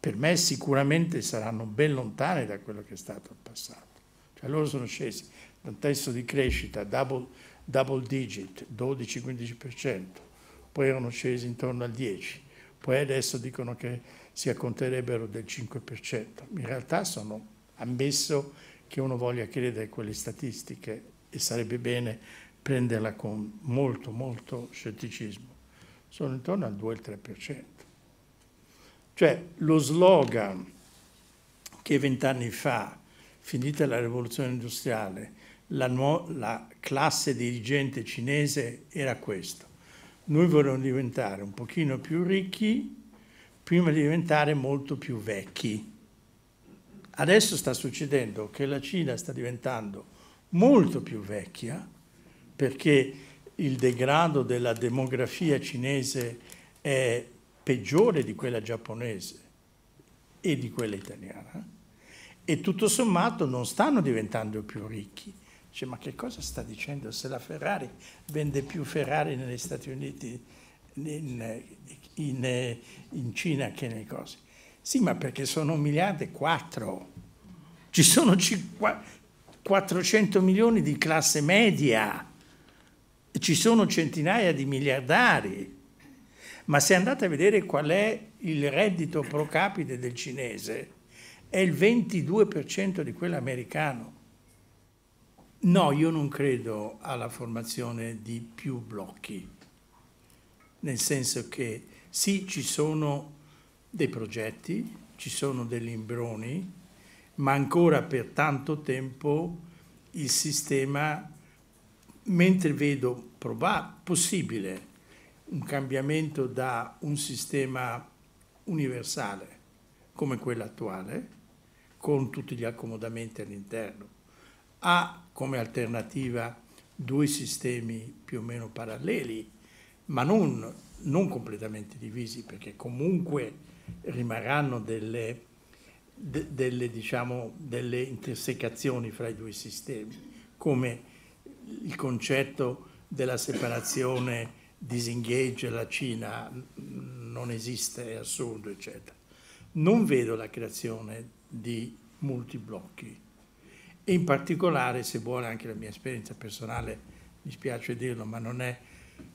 per me sicuramente saranno ben lontane da quello che è stato il passato. Cioè loro sono scesi da un testo di crescita double, double digit, 12-15%, poi erano scesi intorno al 10%, poi adesso dicono che si acconterebbero del 5%. In realtà sono ammesso che uno voglia credere a quelle statistiche e sarebbe bene prenderla con molto, molto scetticismo. Sono intorno al 2-3%. Cioè lo slogan che vent'anni fa, finita la rivoluzione industriale, la, la, classe dirigente cinese era questo. Noi volevamo diventare un pochino più ricchi prima di diventare molto più vecchi. Adesso sta succedendo che la Cina sta diventando molto più vecchia perché il degrado della demografia cinese è peggiore di quella giapponese e di quella italiana e tutto sommato non stanno diventando più ricchi. Dice, ma che cosa sta dicendo se la Ferrari vende più Ferrari negli Stati Uniti in, in, in Cina che nelle cose. Sì, ma perché sono un miliardo e quattro. Ci sono 400 milioni di classe media, ci sono centinaia di miliardari. Ma se andate a vedere qual è il reddito pro capite del cinese, è il 22% di quello americano. No, io non credo alla formazione di più blocchi nel senso che sì, ci sono dei progetti, ci sono degli imbroni, ma ancora per tanto tempo il sistema, mentre vedo probab- possibile un cambiamento da un sistema universale come quello attuale, con tutti gli accomodamenti all'interno, ha come alternativa due sistemi più o meno paralleli ma non, non completamente divisi, perché comunque rimarranno delle, de, delle, diciamo, delle intersecazioni fra i due sistemi, come il concetto della separazione disengage la Cina non esiste, è assurdo, eccetera. Non vedo la creazione di multiblocchi e in particolare, se vuole anche la mia esperienza personale, mi spiace dirlo, ma non è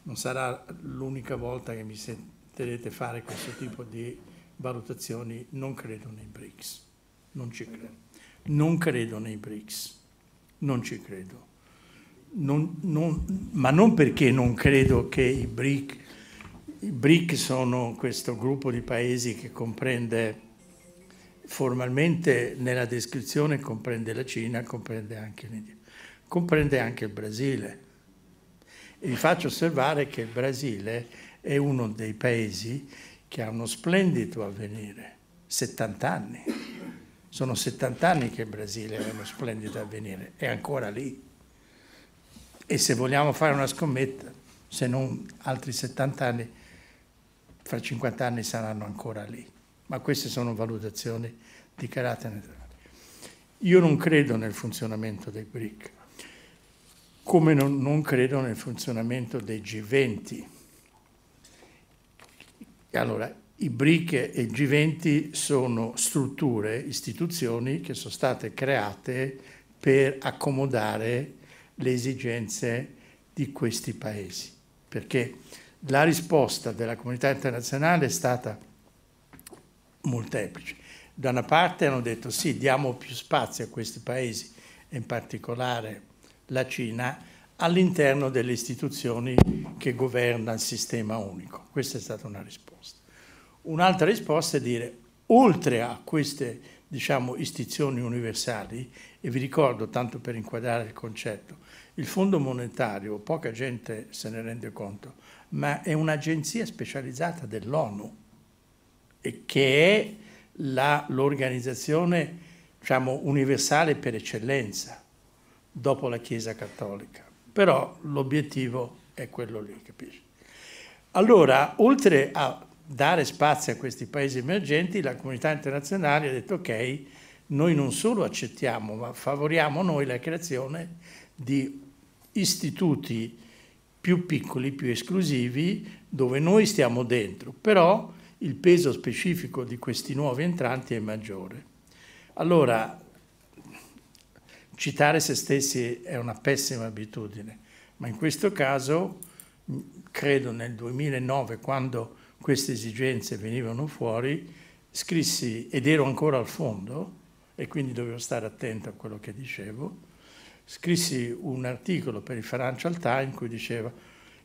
non sarà l'unica volta che mi sentirete fare questo tipo di valutazioni, non credo nei BRICS, non ci credo. Non credo nei BRICS, non ci credo. Non, non, ma non perché non credo che i BRIC, i BRIC sono questo gruppo di paesi che comprende formalmente nella descrizione comprende la Cina, comprende anche l'India, comprende anche il Brasile, vi faccio osservare che il Brasile è uno dei paesi che ha uno splendido avvenire, 70 anni. Sono 70 anni che il Brasile ha uno splendido avvenire, è ancora lì. E se vogliamo fare una scommetta, se non altri 70 anni, fra 50 anni saranno ancora lì. Ma queste sono valutazioni di carattere neutrale. Io non credo nel funzionamento del BRIC come non, non credo nel funzionamento dei G20. Allora, i BRIC e il G20 sono strutture, istituzioni che sono state create per accomodare le esigenze di questi paesi, perché la risposta della comunità internazionale è stata molteplice. Da una parte hanno detto sì, diamo più spazio a questi paesi, in particolare la Cina all'interno delle istituzioni che governa il sistema unico. Questa è stata una risposta. Un'altra risposta è dire, oltre a queste diciamo, istituzioni universali, e vi ricordo, tanto per inquadrare il concetto, il Fondo Monetario, poca gente se ne rende conto, ma è un'agenzia specializzata dell'ONU, che è l'organizzazione diciamo, universale per eccellenza dopo la Chiesa Cattolica. Però l'obiettivo è quello lì, capisci? Allora, oltre a dare spazio a questi paesi emergenti, la comunità internazionale ha detto ok, noi non solo accettiamo, ma favoriamo noi la creazione di istituti più piccoli, più esclusivi, dove noi stiamo dentro, però il peso specifico di questi nuovi entranti è maggiore. Allora, Citare se stessi è una pessima abitudine, ma in questo caso, mm, credo nel 2009, quando queste esigenze venivano fuori, scrissi, ed ero ancora al fondo, e quindi dovevo stare attento a quello che dicevo, scrissi un articolo per il Financial Times in cui diceva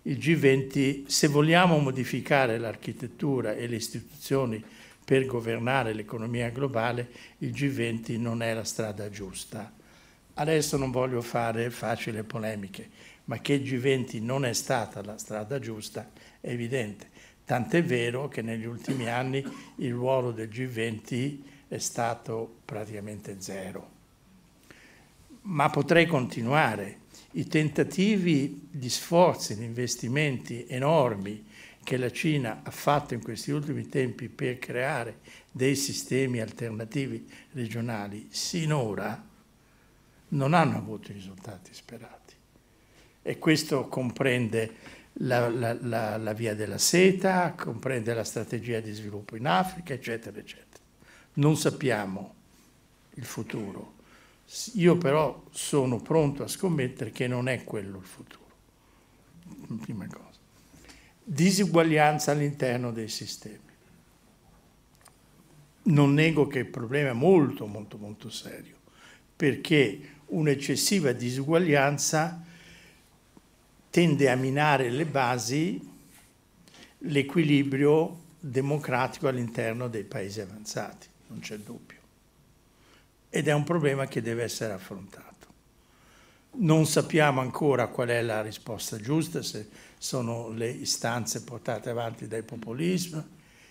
il G20, se vogliamo modificare l'architettura e le istituzioni per governare l'economia globale, il G20 non è la strada giusta. Adesso non voglio fare facili polemiche, ma che G20 non è stata la strada giusta è evidente. Tant'è vero che negli ultimi anni il ruolo del G20 è stato praticamente zero. Ma potrei continuare. I tentativi, gli sforzi, gli investimenti enormi che la Cina ha fatto in questi ultimi tempi per creare dei sistemi alternativi regionali sinora non hanno avuto i risultati sperati. E questo comprende la, la, la, la, via della seta, comprende la strategia di sviluppo in Africa, eccetera, eccetera. Non sappiamo il futuro. Io però sono pronto a scommettere che non è quello il futuro. Prima cosa. Disuguaglianza all'interno dei sistemi. Non nego che il problema è molto, molto, molto serio, perché un'eccessiva disuguaglianza tende a minare le basi, l'equilibrio democratico all'interno dei paesi avanzati, non c'è dubbio. Ed è un problema che deve essere affrontato. Non sappiamo ancora qual è la risposta giusta, se sono le istanze portate avanti dai populismi,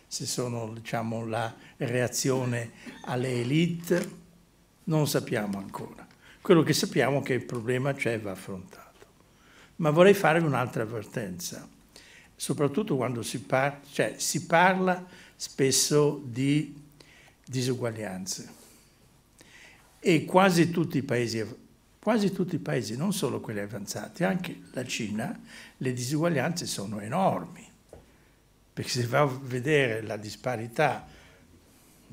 se sono diciamo, la reazione alle elite, non sappiamo ancora. Quello che sappiamo è che il problema c'è e va affrontato. Ma vorrei fare un'altra avvertenza, soprattutto quando si, par cioè, si parla spesso di disuguaglianze. E quasi tutti i paesi quasi tutti i paesi, non solo quelli avanzati, anche la Cina, le disuguaglianze sono enormi. Perché se va a vedere la disparità,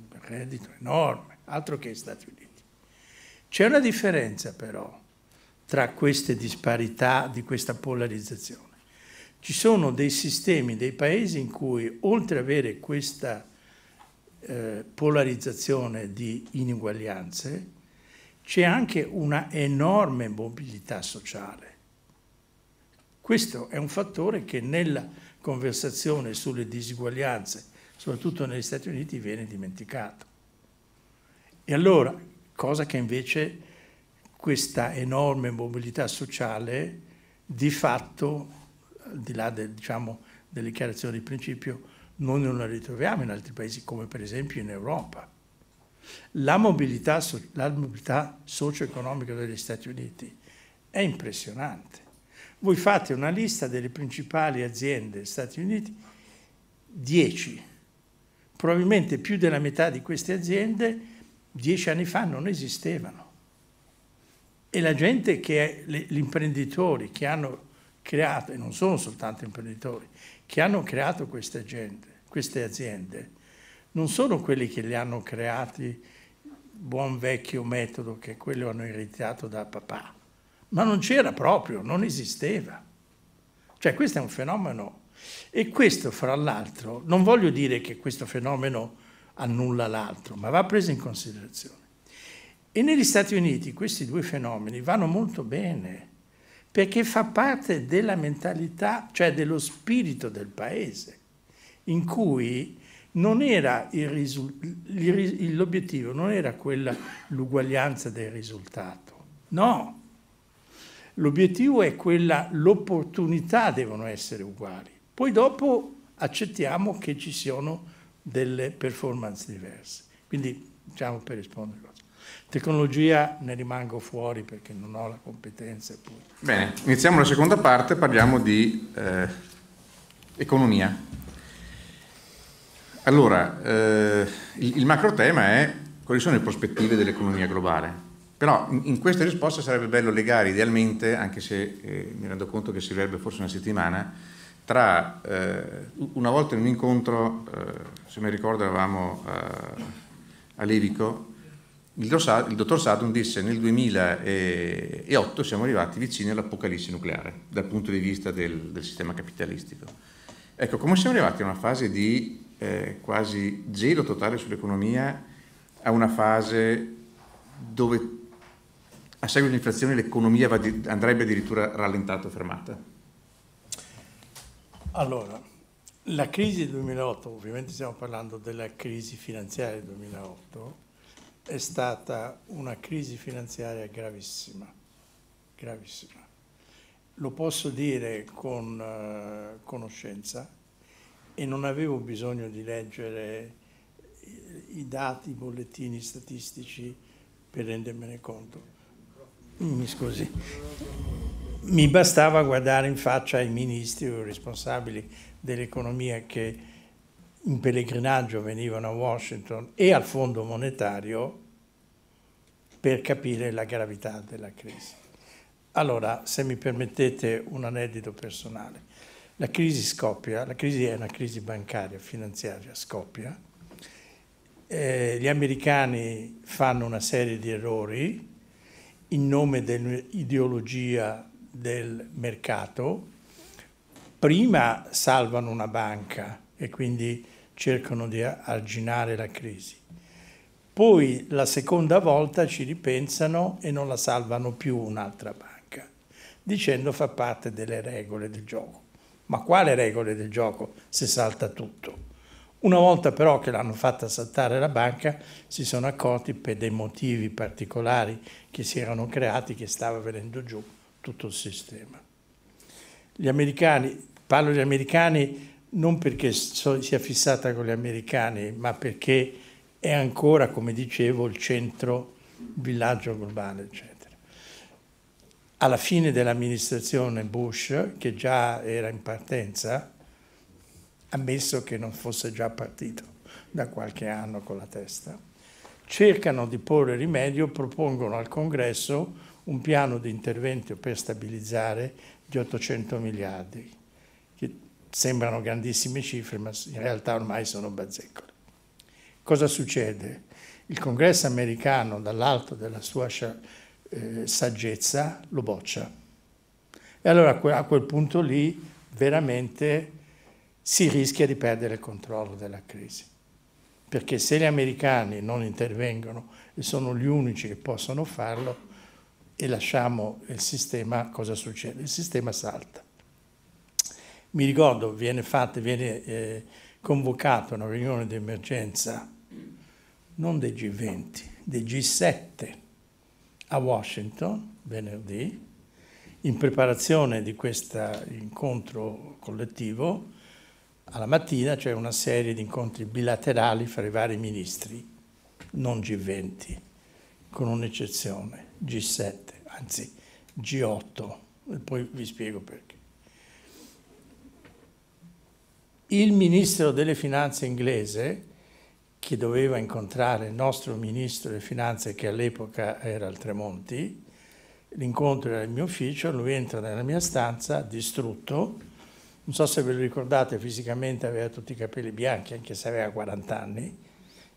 il reddito è enorme, altro che gli Stati Uniti. C'è una differenza però tra queste disparità di questa polarizzazione. Ci sono dei sistemi, dei paesi in cui oltre ad avere questa eh, polarizzazione di ineguaglianze, c'è anche una enorme mobilità sociale. Questo è un fattore che nella conversazione sulle disuguaglianze, soprattutto negli Stati Uniti, viene dimenticato. E allora cosa che invece questa enorme mobilità sociale di fatto, al di là del, diciamo, delle dichiarazioni di principio, noi non la ritroviamo in altri paesi come per esempio in Europa. La mobilità, la mobilità socio-economica degli Stati Uniti è impressionante. Voi fate una lista delle principali aziende degli Stati Uniti, 10. Probabilmente più della metà di queste aziende dieci anni fa non esistevano. E la gente che è, gli imprenditori che hanno creato, e non sono soltanto imprenditori, che hanno creato queste, gente, queste aziende, non sono quelli che le hanno creati buon vecchio metodo che quello hanno ereditato da papà, ma non c'era proprio, non esisteva. Cioè questo è un fenomeno e questo fra l'altro, non voglio dire che questo fenomeno annulla l'altro, ma va preso in considerazione. E negli Stati Uniti questi due fenomeni vanno molto bene, perché fa parte della mentalità, cioè dello spirito del paese, in cui non era l'obiettivo non era quella l'uguaglianza del risultato, no. L'obiettivo è quella, l'opportunità devono essere uguali. Poi dopo accettiamo che ci siano delle performance diverse. Quindi diciamo per rispondere a così. Tecnologia ne rimango fuori perché non ho la competenza. Poi. Bene, iniziamo la seconda parte, parliamo di eh, economia. Allora, eh, il, il macro tema è quali sono le prospettive dell'economia globale. Però in questa risposta sarebbe bello legare idealmente, anche se eh, mi rendo conto che servirebbe forse una settimana, tra, eh, una volta in un incontro, eh, se mi ricordo eravamo eh, a Levico, il, dottor Sadun disse nel 2008 siamo arrivati vicini all'apocalisse nucleare dal punto di vista del, del, sistema capitalistico. Ecco, come siamo arrivati a una fase di eh, quasi gelo totale sull'economia, a una fase dove a seguito dell'inflazione l'economia andrebbe addirittura rallentata o fermata? Allora, la crisi del 2008, ovviamente stiamo parlando della crisi finanziaria del 2008, è stata una crisi finanziaria gravissima, gravissima. Lo posso dire con uh, conoscenza e non avevo bisogno di leggere eh, i dati, i bollettini statistici per rendermene conto. Mi scusi mi bastava guardare in faccia i ministri o i responsabili dell'economia che in pellegrinaggio venivano a Washington e al Fondo Monetario per capire la gravità della crisi. Allora, se mi permettete un aneddoto personale, la crisi scoppia, la crisi è una crisi bancaria, finanziaria, scoppia, eh, gli americani fanno una serie di errori in nome dell'ideologia del mercato, prima salvano una banca e quindi cercano di arginare la crisi. Poi la seconda volta ci ripensano e non la salvano più un'altra banca, dicendo fa parte delle regole del gioco. Ma quale regole del gioco se salta tutto? Una volta però che l'hanno fatta saltare la banca, si sono accorti per dei motivi particolari che si erano creati che stava venendo giù tutto il sistema. Gli americani, parlo degli americani non perché so, sia fissata con gli americani, ma perché è ancora, come dicevo, il centro, villaggio globale, eccetera. Alla fine dell'amministrazione Bush, che già era in partenza, ammesso che non fosse già partito da qualche anno con la testa, cercano di porre rimedio, propongono al congresso un piano di intervento per stabilizzare di 800 miliardi, che sembrano grandissime cifre, ma in realtà ormai sono bazzeccole. Cosa succede? Il congresso americano, dall'alto della sua eh, saggezza, lo boccia. E allora a quel punto lì veramente si rischia di perdere il controllo della crisi. Perché se gli americani non intervengono e sono gli unici che possono farlo, e lasciamo il sistema, cosa succede? Il sistema salta. Mi ricordo, viene, fatta, viene eh, convocata una riunione di emergenza, non del G20, del G7 a Washington, venerdì, in preparazione di questo incontro collettivo, alla mattina c'è una serie di incontri bilaterali fra i vari ministri, non G20 con un'eccezione, G7, anzi G8, e poi vi spiego perché. Il ministro delle finanze inglese, che doveva incontrare il nostro ministro delle finanze, che all'epoca era il Tremonti, l'incontro era nel mio ufficio, lui entra nella mia stanza distrutto, non so se ve lo ricordate, fisicamente aveva tutti i capelli bianchi, anche se aveva 40 anni,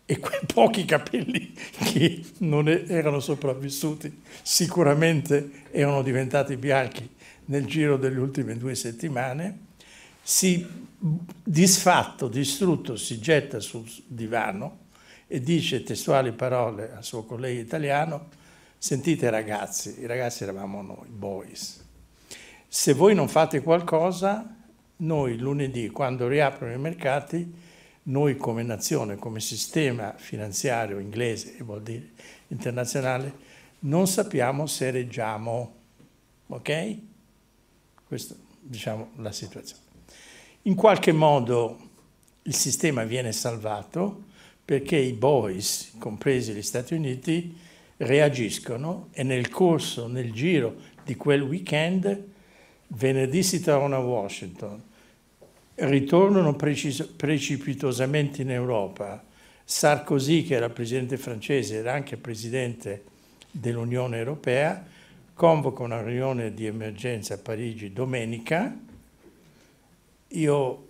e quei pochi capelli che non erano sopravvissuti sicuramente erano diventati bianchi nel giro delle ultime due settimane, si disfatto, distrutto, si getta sul divano e dice testuali parole al suo collega italiano, sentite ragazzi, i ragazzi eravamo noi, boys, se voi non fate qualcosa, noi lunedì quando riaprono i mercati noi come nazione, come sistema finanziario inglese, vuol dire internazionale, non sappiamo se reggiamo, ok? Questa è diciamo, la situazione. In qualche modo il sistema viene salvato perché i boys, compresi gli Stati Uniti, reagiscono e nel corso, nel giro di quel weekend, venerdì si trovano a Washington, ritornano precipitosamente in Europa. Sarkozy, che era presidente francese, era anche presidente dell'Unione Europea, convoca una riunione di emergenza a Parigi domenica. Io,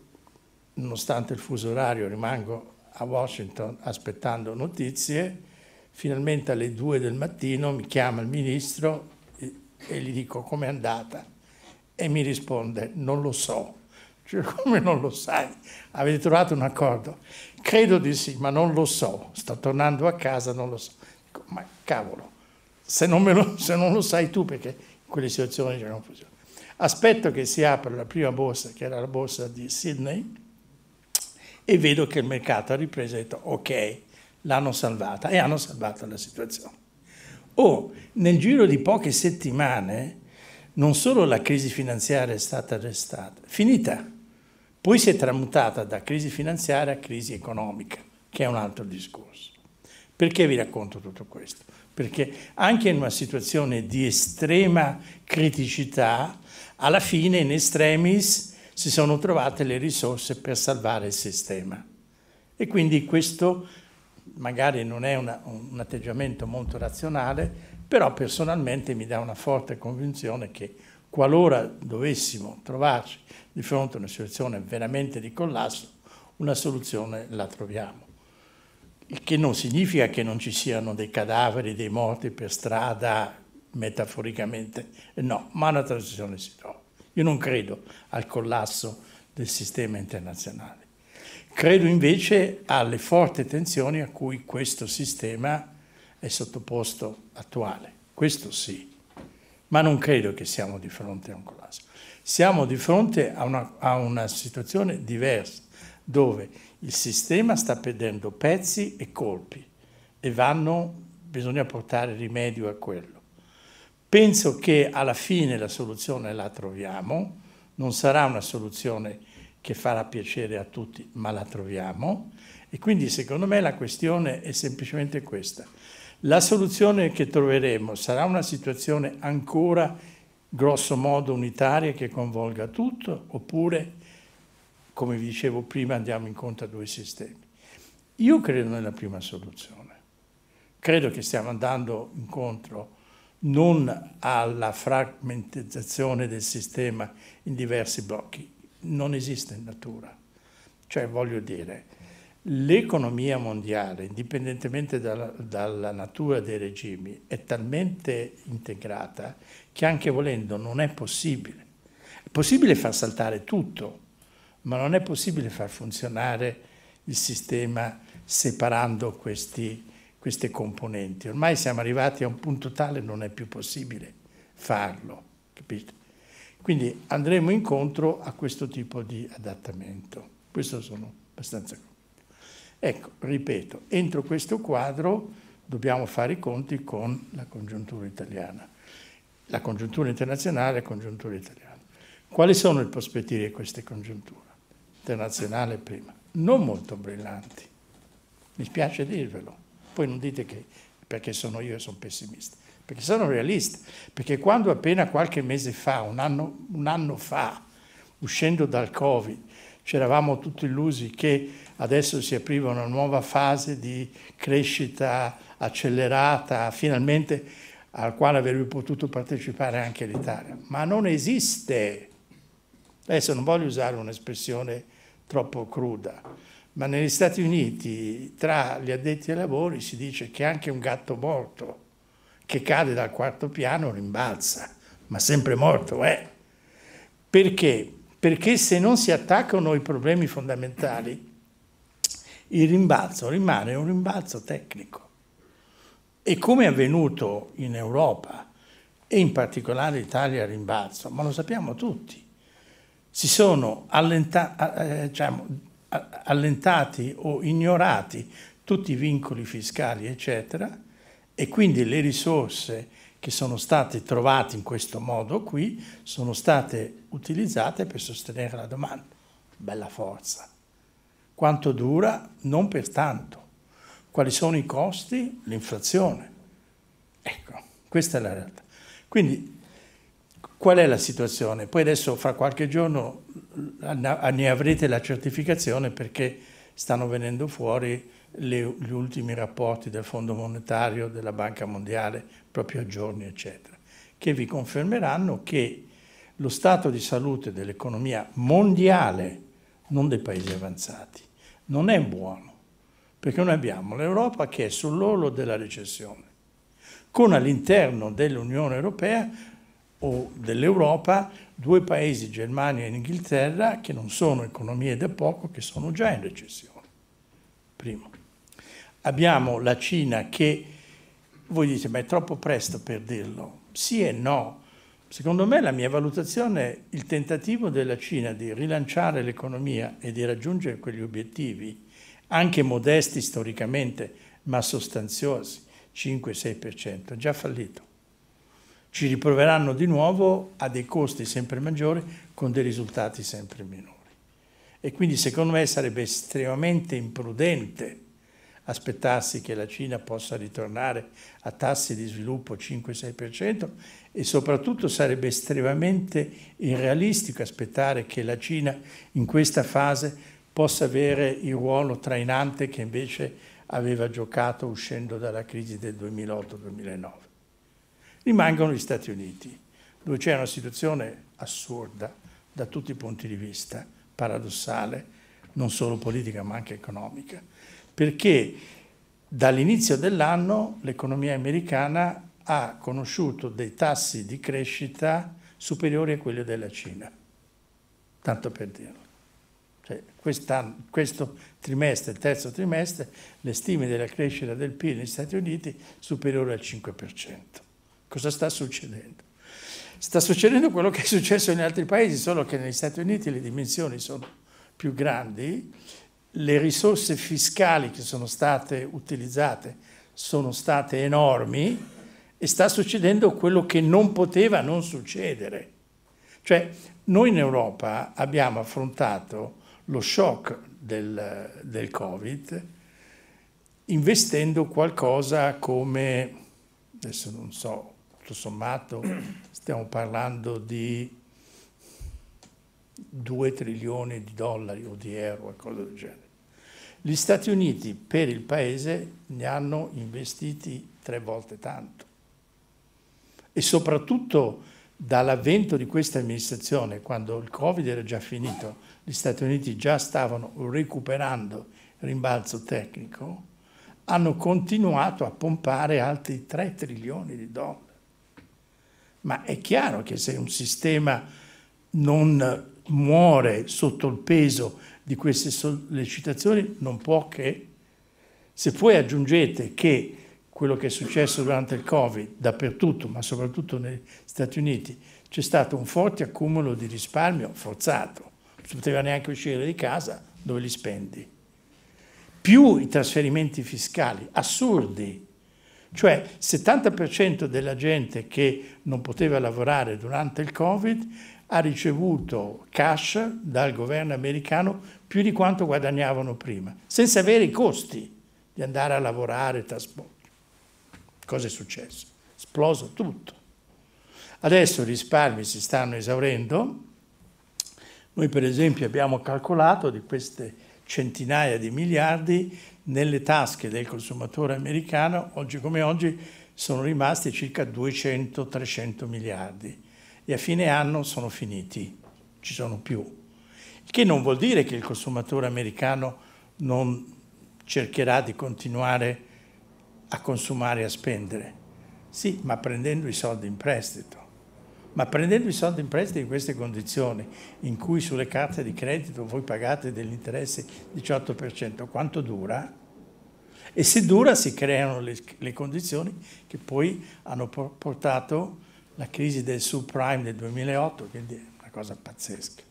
nonostante il fuso orario, rimango a Washington aspettando notizie. Finalmente alle 2 del mattino mi chiama il ministro e gli dico com'è andata e mi risponde non lo so. Cioè, come non lo sai? Avete trovato un accordo? Credo di sì, ma non lo so. Sto tornando a casa, non lo so. Dico, ma cavolo, se non, lo, se non, lo, sai tu, perché in quelle situazioni c'è confusione. Aspetto che si apra la prima borsa, che era la borsa di Sydney, e vedo che il mercato ha ripreso e ho detto, ok, l'hanno salvata, e hanno salvato la situazione. Oh, nel giro di poche settimane non solo la crisi finanziaria è stata arrestata, finita. Poi si è tramutata da crisi finanziaria a crisi economica, che è un altro discorso. Perché vi racconto tutto questo? Perché anche in una situazione di estrema criticità, alla fine in extremis si sono trovate le risorse per salvare il sistema. E quindi questo magari non è una, un atteggiamento molto razionale, però personalmente mi dà una forte convinzione che qualora dovessimo trovarci di fronte a una situazione veramente di collasso, una soluzione la troviamo. Il che non significa che non ci siano dei cadaveri, dei morti per strada, metaforicamente, no, ma una transizione si trova. Io non credo al collasso del sistema internazionale. Credo invece alle forti tensioni a cui questo sistema è sottoposto attuale. Questo sì ma non credo che siamo di fronte a un collasso. Siamo di fronte a una, a una situazione diversa, dove il sistema sta perdendo pezzi e colpi e vanno, bisogna portare rimedio a quello. Penso che alla fine la soluzione la troviamo, non sarà una soluzione che farà piacere a tutti, ma la troviamo e quindi secondo me la questione è semplicemente questa. La soluzione che troveremo sarà una situazione ancora grosso modo unitaria che coinvolga tutto oppure, come vi dicevo prima, andiamo incontro a due sistemi? Io credo nella prima soluzione. Credo che stiamo andando incontro non alla frammentazione del sistema in diversi blocchi, non esiste in natura. Cioè, voglio dire, L'economia mondiale, indipendentemente dalla, dalla, natura dei regimi, è talmente integrata che anche volendo non è possibile. È possibile far saltare tutto, ma non è possibile far funzionare il sistema separando questi, queste componenti. Ormai siamo arrivati a un punto tale che non è più possibile farlo, capite? Quindi andremo incontro a questo tipo di adattamento. Questo sono abbastanza Ecco, ripeto, entro questo quadro dobbiamo fare i conti con la congiuntura italiana, la congiuntura internazionale e la congiuntura italiana. Quali sono le prospettive di queste congiunture? Internazionale prima, non molto brillanti, mi spiace dirvelo, poi non dite che perché sono io e sono pessimista, perché sono realista, perché quando appena qualche mese fa, un anno, un anno fa, uscendo dal Covid, C'eravamo tutti illusi che adesso si apriva una nuova fase di crescita accelerata, finalmente al quale avrebbe potuto partecipare anche l'Italia. Ma non esiste. Adesso non voglio usare un'espressione troppo cruda, ma negli Stati Uniti tra gli addetti ai lavori si dice che anche un gatto morto che cade dal quarto piano rimbalza, ma sempre morto è. Eh? Perché? perché se non si attaccano i problemi fondamentali, il rimbalzo rimane un rimbalzo tecnico. E come è avvenuto in Europa, e in particolare Italia rimbalzo, ma lo sappiamo tutti, si sono allenta eh, diciamo, allentati o ignorati tutti i vincoli fiscali, eccetera, e quindi le risorse che sono state trovate in questo modo qui sono state utilizzate per sostenere la domanda. Bella forza. Quanto dura? Non per tanto. Quali sono i costi? L'inflazione. Ecco, questa è la realtà. Quindi qual è la situazione? Poi adesso fra qualche giorno ne avrete la certificazione perché stanno venendo fuori le, gli ultimi rapporti del Fondo Monetario, della Banca Mondiale, proprio a giorni, eccetera, che vi confermeranno che lo stato di salute dell'economia mondiale, non dei paesi avanzati, non è buono, perché noi abbiamo l'Europa che è sull'orlo della recessione, con all'interno dell'Unione Europea o dell'Europa due paesi, Germania e Inghilterra, che non sono economie da poco, che sono già in recessione. Primo. Abbiamo la Cina che, voi dite, ma è troppo presto per dirlo. Sì e no, Secondo me la mia valutazione, è il tentativo della Cina di rilanciare l'economia e di raggiungere quegli obiettivi, anche modesti storicamente, ma sostanziosi, 5-6%, è già fallito. Ci riproveranno di nuovo a dei costi sempre maggiori con dei risultati sempre minori. E quindi secondo me sarebbe estremamente imprudente aspettarsi che la Cina possa ritornare a tassi di sviluppo 5-6% e soprattutto sarebbe estremamente irrealistico aspettare che la Cina in questa fase possa avere il ruolo trainante che invece aveva giocato uscendo dalla crisi del 2008-2009. Rimangono gli Stati Uniti, dove c'è una situazione assurda da tutti i punti di vista, paradossale, non solo politica ma anche economica, perché dall'inizio dell'anno l'economia americana ha conosciuto dei tassi di crescita superiori a quelli della Cina, tanto per dirlo. Cioè, questo trimestre, il terzo trimestre, le stime della crescita del PIL negli Stati Uniti superiore al 5%. Cosa sta succedendo? Sta succedendo quello che è successo in altri paesi, solo che negli Stati Uniti le dimensioni sono più grandi, le risorse fiscali che sono state utilizzate sono state enormi, e sta succedendo quello che non poteva non succedere. Cioè, noi in Europa abbiamo affrontato lo shock del, del Covid investendo qualcosa come, adesso non so, tutto sommato stiamo parlando di 2 trilioni di dollari o di euro, qualcosa del genere. Gli Stati Uniti per il paese ne hanno investiti tre volte tanto e soprattutto dall'avvento di questa amministrazione, quando il Covid era già finito, gli Stati Uniti già stavano recuperando rimbalzo tecnico, hanno continuato a pompare altri 3 trilioni di dollari. Ma è chiaro che se un sistema non muore sotto il peso di queste sollecitazioni, non può che... Se poi aggiungete che quello che è successo durante il Covid dappertutto, ma soprattutto negli Stati Uniti, c'è stato un forte accumulo di risparmio forzato, non si poteva neanche uscire di casa dove li spendi, più i trasferimenti fiscali assurdi, cioè il 70% della gente che non poteva lavorare durante il Covid ha ricevuto cash dal governo americano più di quanto guadagnavano prima, senza avere i costi di andare a lavorare, trasporto. Cosa è successo? Esploso tutto. Adesso i risparmi si stanno esaurendo. Noi per esempio abbiamo calcolato di queste centinaia di miliardi nelle tasche del consumatore americano, oggi come oggi sono rimasti circa 200-300 miliardi e a fine anno sono finiti, ci sono più. Il che non vuol dire che il consumatore americano non cercherà di continuare a a consumare e a spendere. Sì, ma prendendo i soldi in prestito. Ma prendendo i soldi in prestito in queste condizioni, in cui sulle carte di credito voi pagate degli interessi 18%, quanto dura? E se dura si creano le, le condizioni che poi hanno portato la crisi del subprime del 2008, quindi è una cosa pazzesca.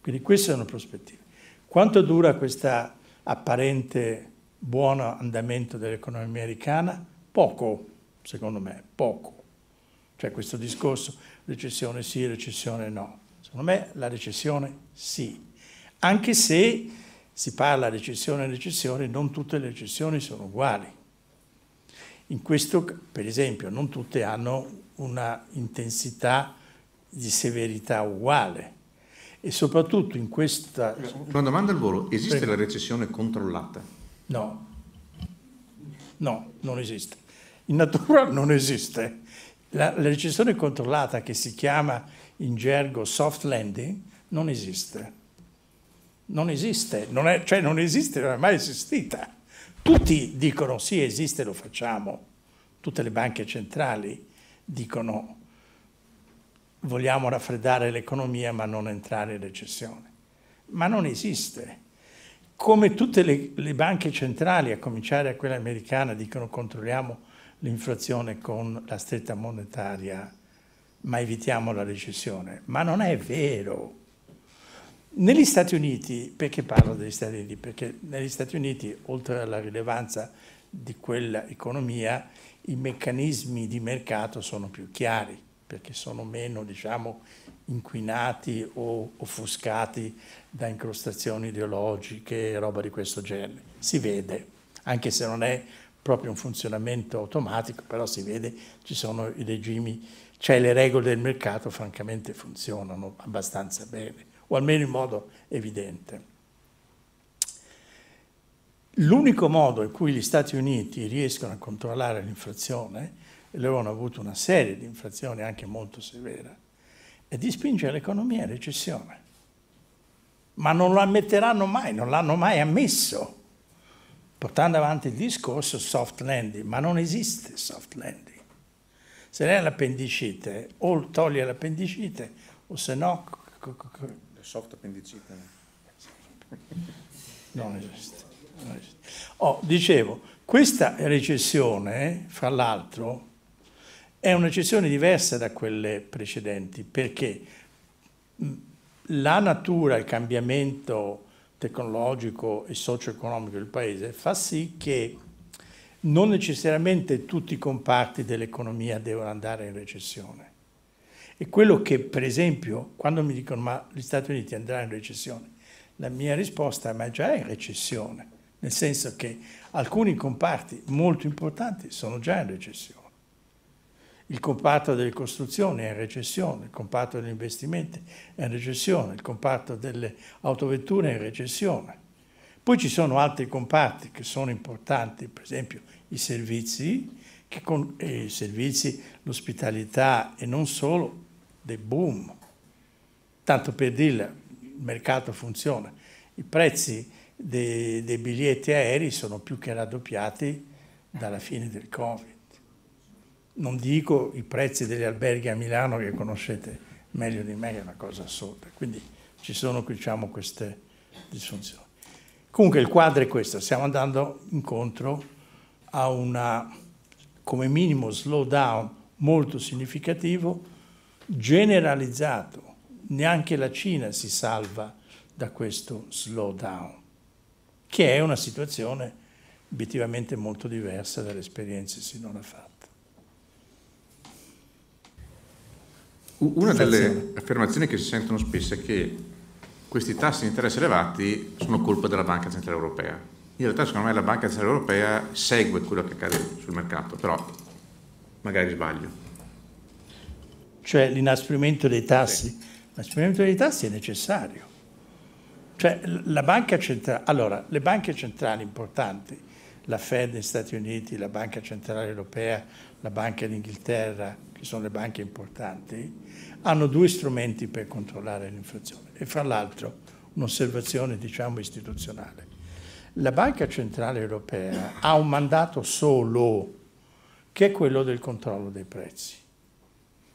Quindi queste sono prospettive. Quanto dura questa apparente buon andamento dell'economia americana? Poco, secondo me, poco. Cioè questo discorso recessione sì, recessione no. Secondo me la recessione sì, anche se si parla di recessione e recessione, non tutte le recessioni sono uguali. In questo, per esempio, non tutte hanno una intensità di severità uguale e soprattutto in questa... Una domanda al volo, esiste Prego. la recessione controllata? No, no, non esiste. In natura non esiste. La, la recessione controllata che si chiama in gergo soft landing non esiste. Non esiste, non è, cioè non esiste, non è mai esistita. Tutti dicono sì, esiste, lo facciamo. Tutte le banche centrali dicono vogliamo raffreddare l'economia ma non entrare in recessione. Ma non esiste come tutte le, le, banche centrali, a cominciare da quella americana, dicono controlliamo l'inflazione con la stretta monetaria, ma evitiamo la recessione. Ma non è vero. Negli Stati Uniti, perché parlo degli Stati Uniti? Perché negli Stati Uniti, oltre alla rilevanza di quell'economia, i meccanismi di mercato sono più chiari, perché sono meno, diciamo, inquinati o offuscati da incrostazioni ideologiche e roba di questo genere. Si vede, anche se non è proprio un funzionamento automatico, però si vede, ci sono i regimi, cioè le regole del mercato francamente funzionano abbastanza bene, o almeno in modo evidente. L'unico modo in cui gli Stati Uniti riescono a controllare l'inflazione, e loro hanno avuto una serie di inflazioni anche molto severa, e di spingere l'economia in recessione. Ma non lo ammetteranno mai, non l'hanno mai ammesso, portando avanti il discorso soft landing, ma non esiste soft landing. Se lei ha l'appendicite, o toglie l'appendicite, o se no... La soft appendicite. [laughs] Non esiste. Non esiste. Oh, dicevo, questa recessione, fra l'altro, è un'eccezione diversa da quelle precedenti perché mm, la natura, il cambiamento tecnologico e socio-economico del paese fa sì che non necessariamente tutti i comparti dell'economia devono andare in recessione. E quello che, per esempio, quando mi dicono ma gli Stati Uniti andranno in recessione, la mia risposta è ma già è in recessione, nel senso che alcuni comparti molto importanti sono già in recessione. Il comparto delle costruzioni è in recessione, il comparto degli investimenti è in recessione, il comparto delle autovetture è in recessione. Poi ci sono altri comparti che sono importanti, per esempio i servizi, che con i servizi, l'ospitalità e non solo, del boom. Tanto per dirla, il mercato funziona. I prezzi dei, dei biglietti aerei sono più che raddoppiati dalla fine del Covid non dico i prezzi degli alberghi a Milano che conoscete meglio di me, è una cosa assurda. Quindi ci sono diciamo, queste disfunzioni. Comunque il quadro è questo, stiamo andando incontro a una, come minimo, slowdown molto significativo, generalizzato. Neanche la Cina si salva da questo slowdown, che è una situazione obiettivamente molto diversa dalle esperienze sinora fatte. Una delle affermazioni che si sentono spesso è che questi tassi di interesse elevati sono colpa della Banca Centrale Europea. In realtà secondo me la Banca Centrale Europea segue quello che accade sul mercato, però magari sbaglio. Cioè l'inasprimento dei tassi. Sì. L'inasprimento dei tassi è necessario. Cioè la banca centrale, allora le banche centrali importanti, la Fed negli Stati Uniti, la Banca Centrale Europea, la Banca d'Inghilterra, che sono le banche importanti, hanno due strumenti per controllare l'inflazione e fra l'altro un'osservazione diciamo istituzionale. La Banca Centrale Europea ha un mandato solo che è quello del controllo dei prezzi,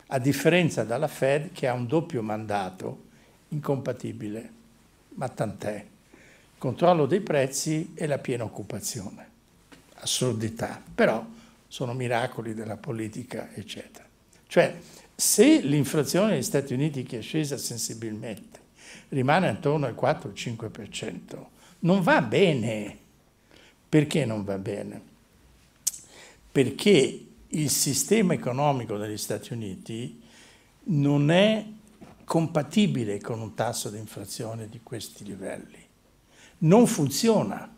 a differenza dalla Fed che ha un doppio mandato incompatibile, ma tant'è. controllo dei prezzi e la piena occupazione, assurdità, però sono miracoli della politica, eccetera. Cioè, se l'inflazione negli Stati Uniti, che è scesa sensibilmente, rimane attorno al 4-5%, non va bene. Perché non va bene? Perché il sistema economico degli Stati Uniti non è compatibile con un tasso di inflazione di questi livelli. Non funziona.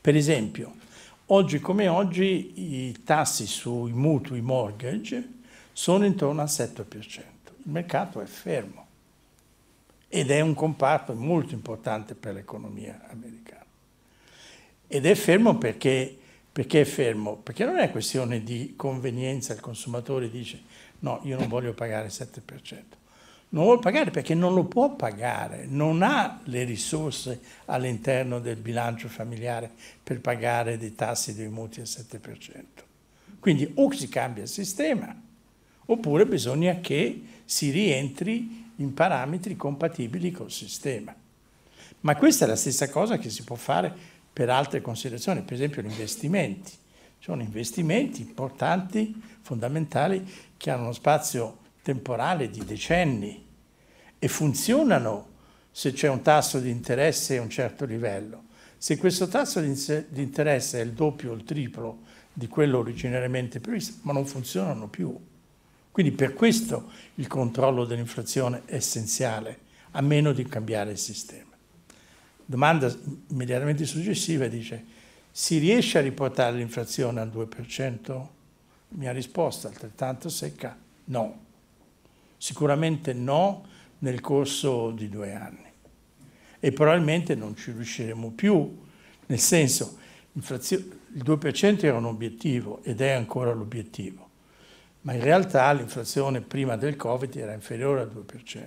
Per esempio, oggi come oggi i tassi sui mutui mortgage sono intorno al 7%. Il mercato è fermo ed è un comparto molto importante per l'economia americana. Ed è fermo perché, perché, è fermo? Perché non è questione di convenienza, il consumatore dice no, io non voglio pagare il 7%. Non vuole pagare perché non lo può pagare, non ha le risorse all'interno del bilancio familiare per pagare dei tassi dei mutui al 7%. Quindi o si cambia il sistema oppure bisogna che si rientri in parametri compatibili col sistema. Ma questa è la stessa cosa che si può fare per altre considerazioni, per esempio gli investimenti. Sono investimenti importanti, fondamentali, che hanno uno spazio temporale di decenni e funzionano se c'è un tasso di interesse a un certo livello. Se questo tasso di interesse è il doppio o il triplo di quello originariamente previsto, ma non funzionano più quindi per questo il controllo dell'inflazione è essenziale, a meno di cambiare il sistema. Domanda immediatamente successiva dice, si riesce a riportare l'inflazione al 2%? Mia risposta altrettanto secca, no. Sicuramente no nel corso di due anni. E probabilmente non ci riusciremo più, nel senso, il 2% era un obiettivo ed è ancora l'obiettivo ma in realtà l'inflazione prima del Covid era inferiore al 2%.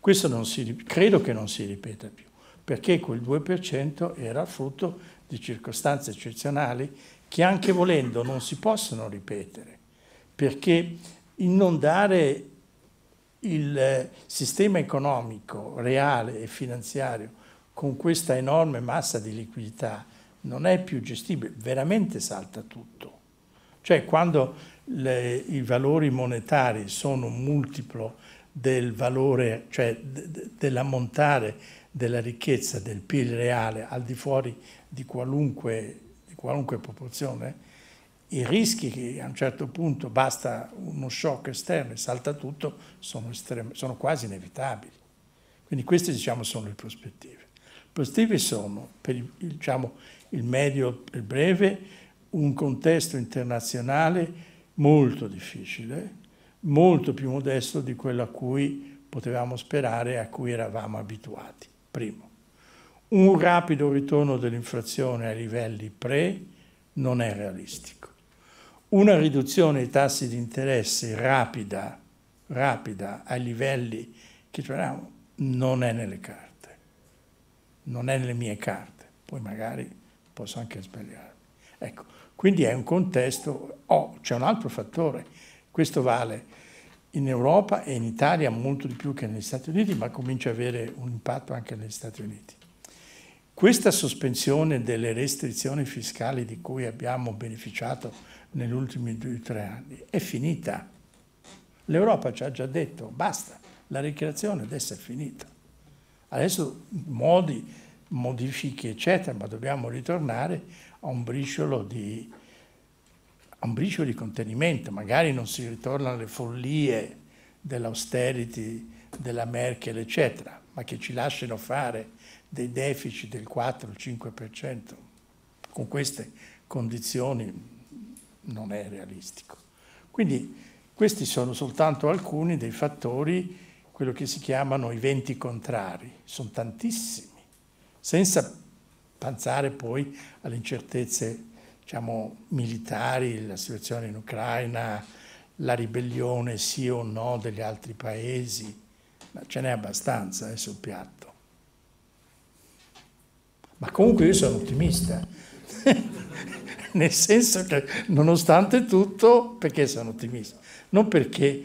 Questo si, credo che non si ripeta più, perché quel 2% era frutto di circostanze eccezionali che anche volendo non si possono ripetere, perché inondare il eh, sistema economico reale e finanziario con questa enorme massa di liquidità non è più gestibile, veramente salta tutto. Cioè quando le, i valori monetari sono un multiplo del valore, cioè dell'ammontare della ricchezza del PIL reale al di fuori di qualunque, di qualunque proporzione, i rischi che a un certo punto basta uno shock esterno e salta tutto sono, estremi, sono quasi inevitabili. Quindi queste diciamo, sono le prospettive. Le prospettive sono per diciamo, il medio e il breve un contesto internazionale molto difficile, molto più modesto di quello a cui potevamo sperare e a cui eravamo abituati. Primo, un rapido ritorno dell'inflazione ai livelli pre non è realistico. Una riduzione dei tassi di interesse rapida, rapida ai livelli che troviamo non è nelle carte, non è nelle mie carte, poi magari posso anche sbagliare. Ecco, quindi è un contesto, oh, c'è un altro fattore, questo vale in Europa e in Italia molto di più che negli Stati Uniti, ma comincia ad avere un impatto anche negli Stati Uniti. Questa sospensione delle restrizioni fiscali di cui abbiamo beneficiato negli ultimi due o tre anni è finita. L'Europa ci ha già detto basta, la ricreazione adesso è finita. Adesso modi, modifiche eccetera, ma dobbiamo ritornare a un briciolo di, a un briciolo di contenimento, magari non si ritorna alle follie dell'austerity della Merkel, eccetera, ma che ci lasciano fare dei deficit del 4-5% con queste condizioni non è realistico. Quindi questi sono soltanto alcuni dei fattori, quello che si chiamano i venti contrari, sono tantissimi, senza pensare poi alle incertezze diciamo, militari, la situazione in Ucraina, la ribellione sì o no degli altri paesi, ma ce n'è abbastanza eh, sul piatto. Ma comunque io sono ottimista, [laughs] nel senso che nonostante tutto, perché sono ottimista? Non perché,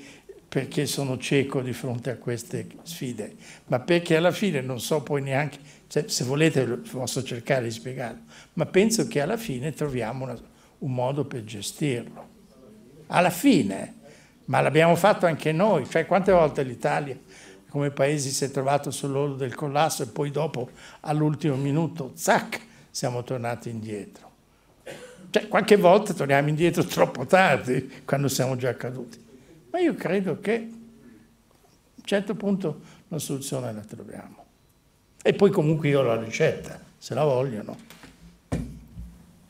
perché sono cieco di fronte a queste sfide, ma perché alla fine non so poi neanche se, se volete posso cercare di spiegarlo, ma penso che alla fine troviamo una, un modo per gestirlo. Alla fine, ma l'abbiamo fatto anche noi, cioè quante volte l'Italia come paese si è trovato sull'orlo del collasso e poi dopo all'ultimo minuto, zac, siamo tornati indietro. Cioè, qualche volta torniamo indietro troppo tardi, quando siamo già caduti. Ma io credo che a un certo punto una soluzione la troviamo. E poi comunque io ho la ricetta, se la vogliono.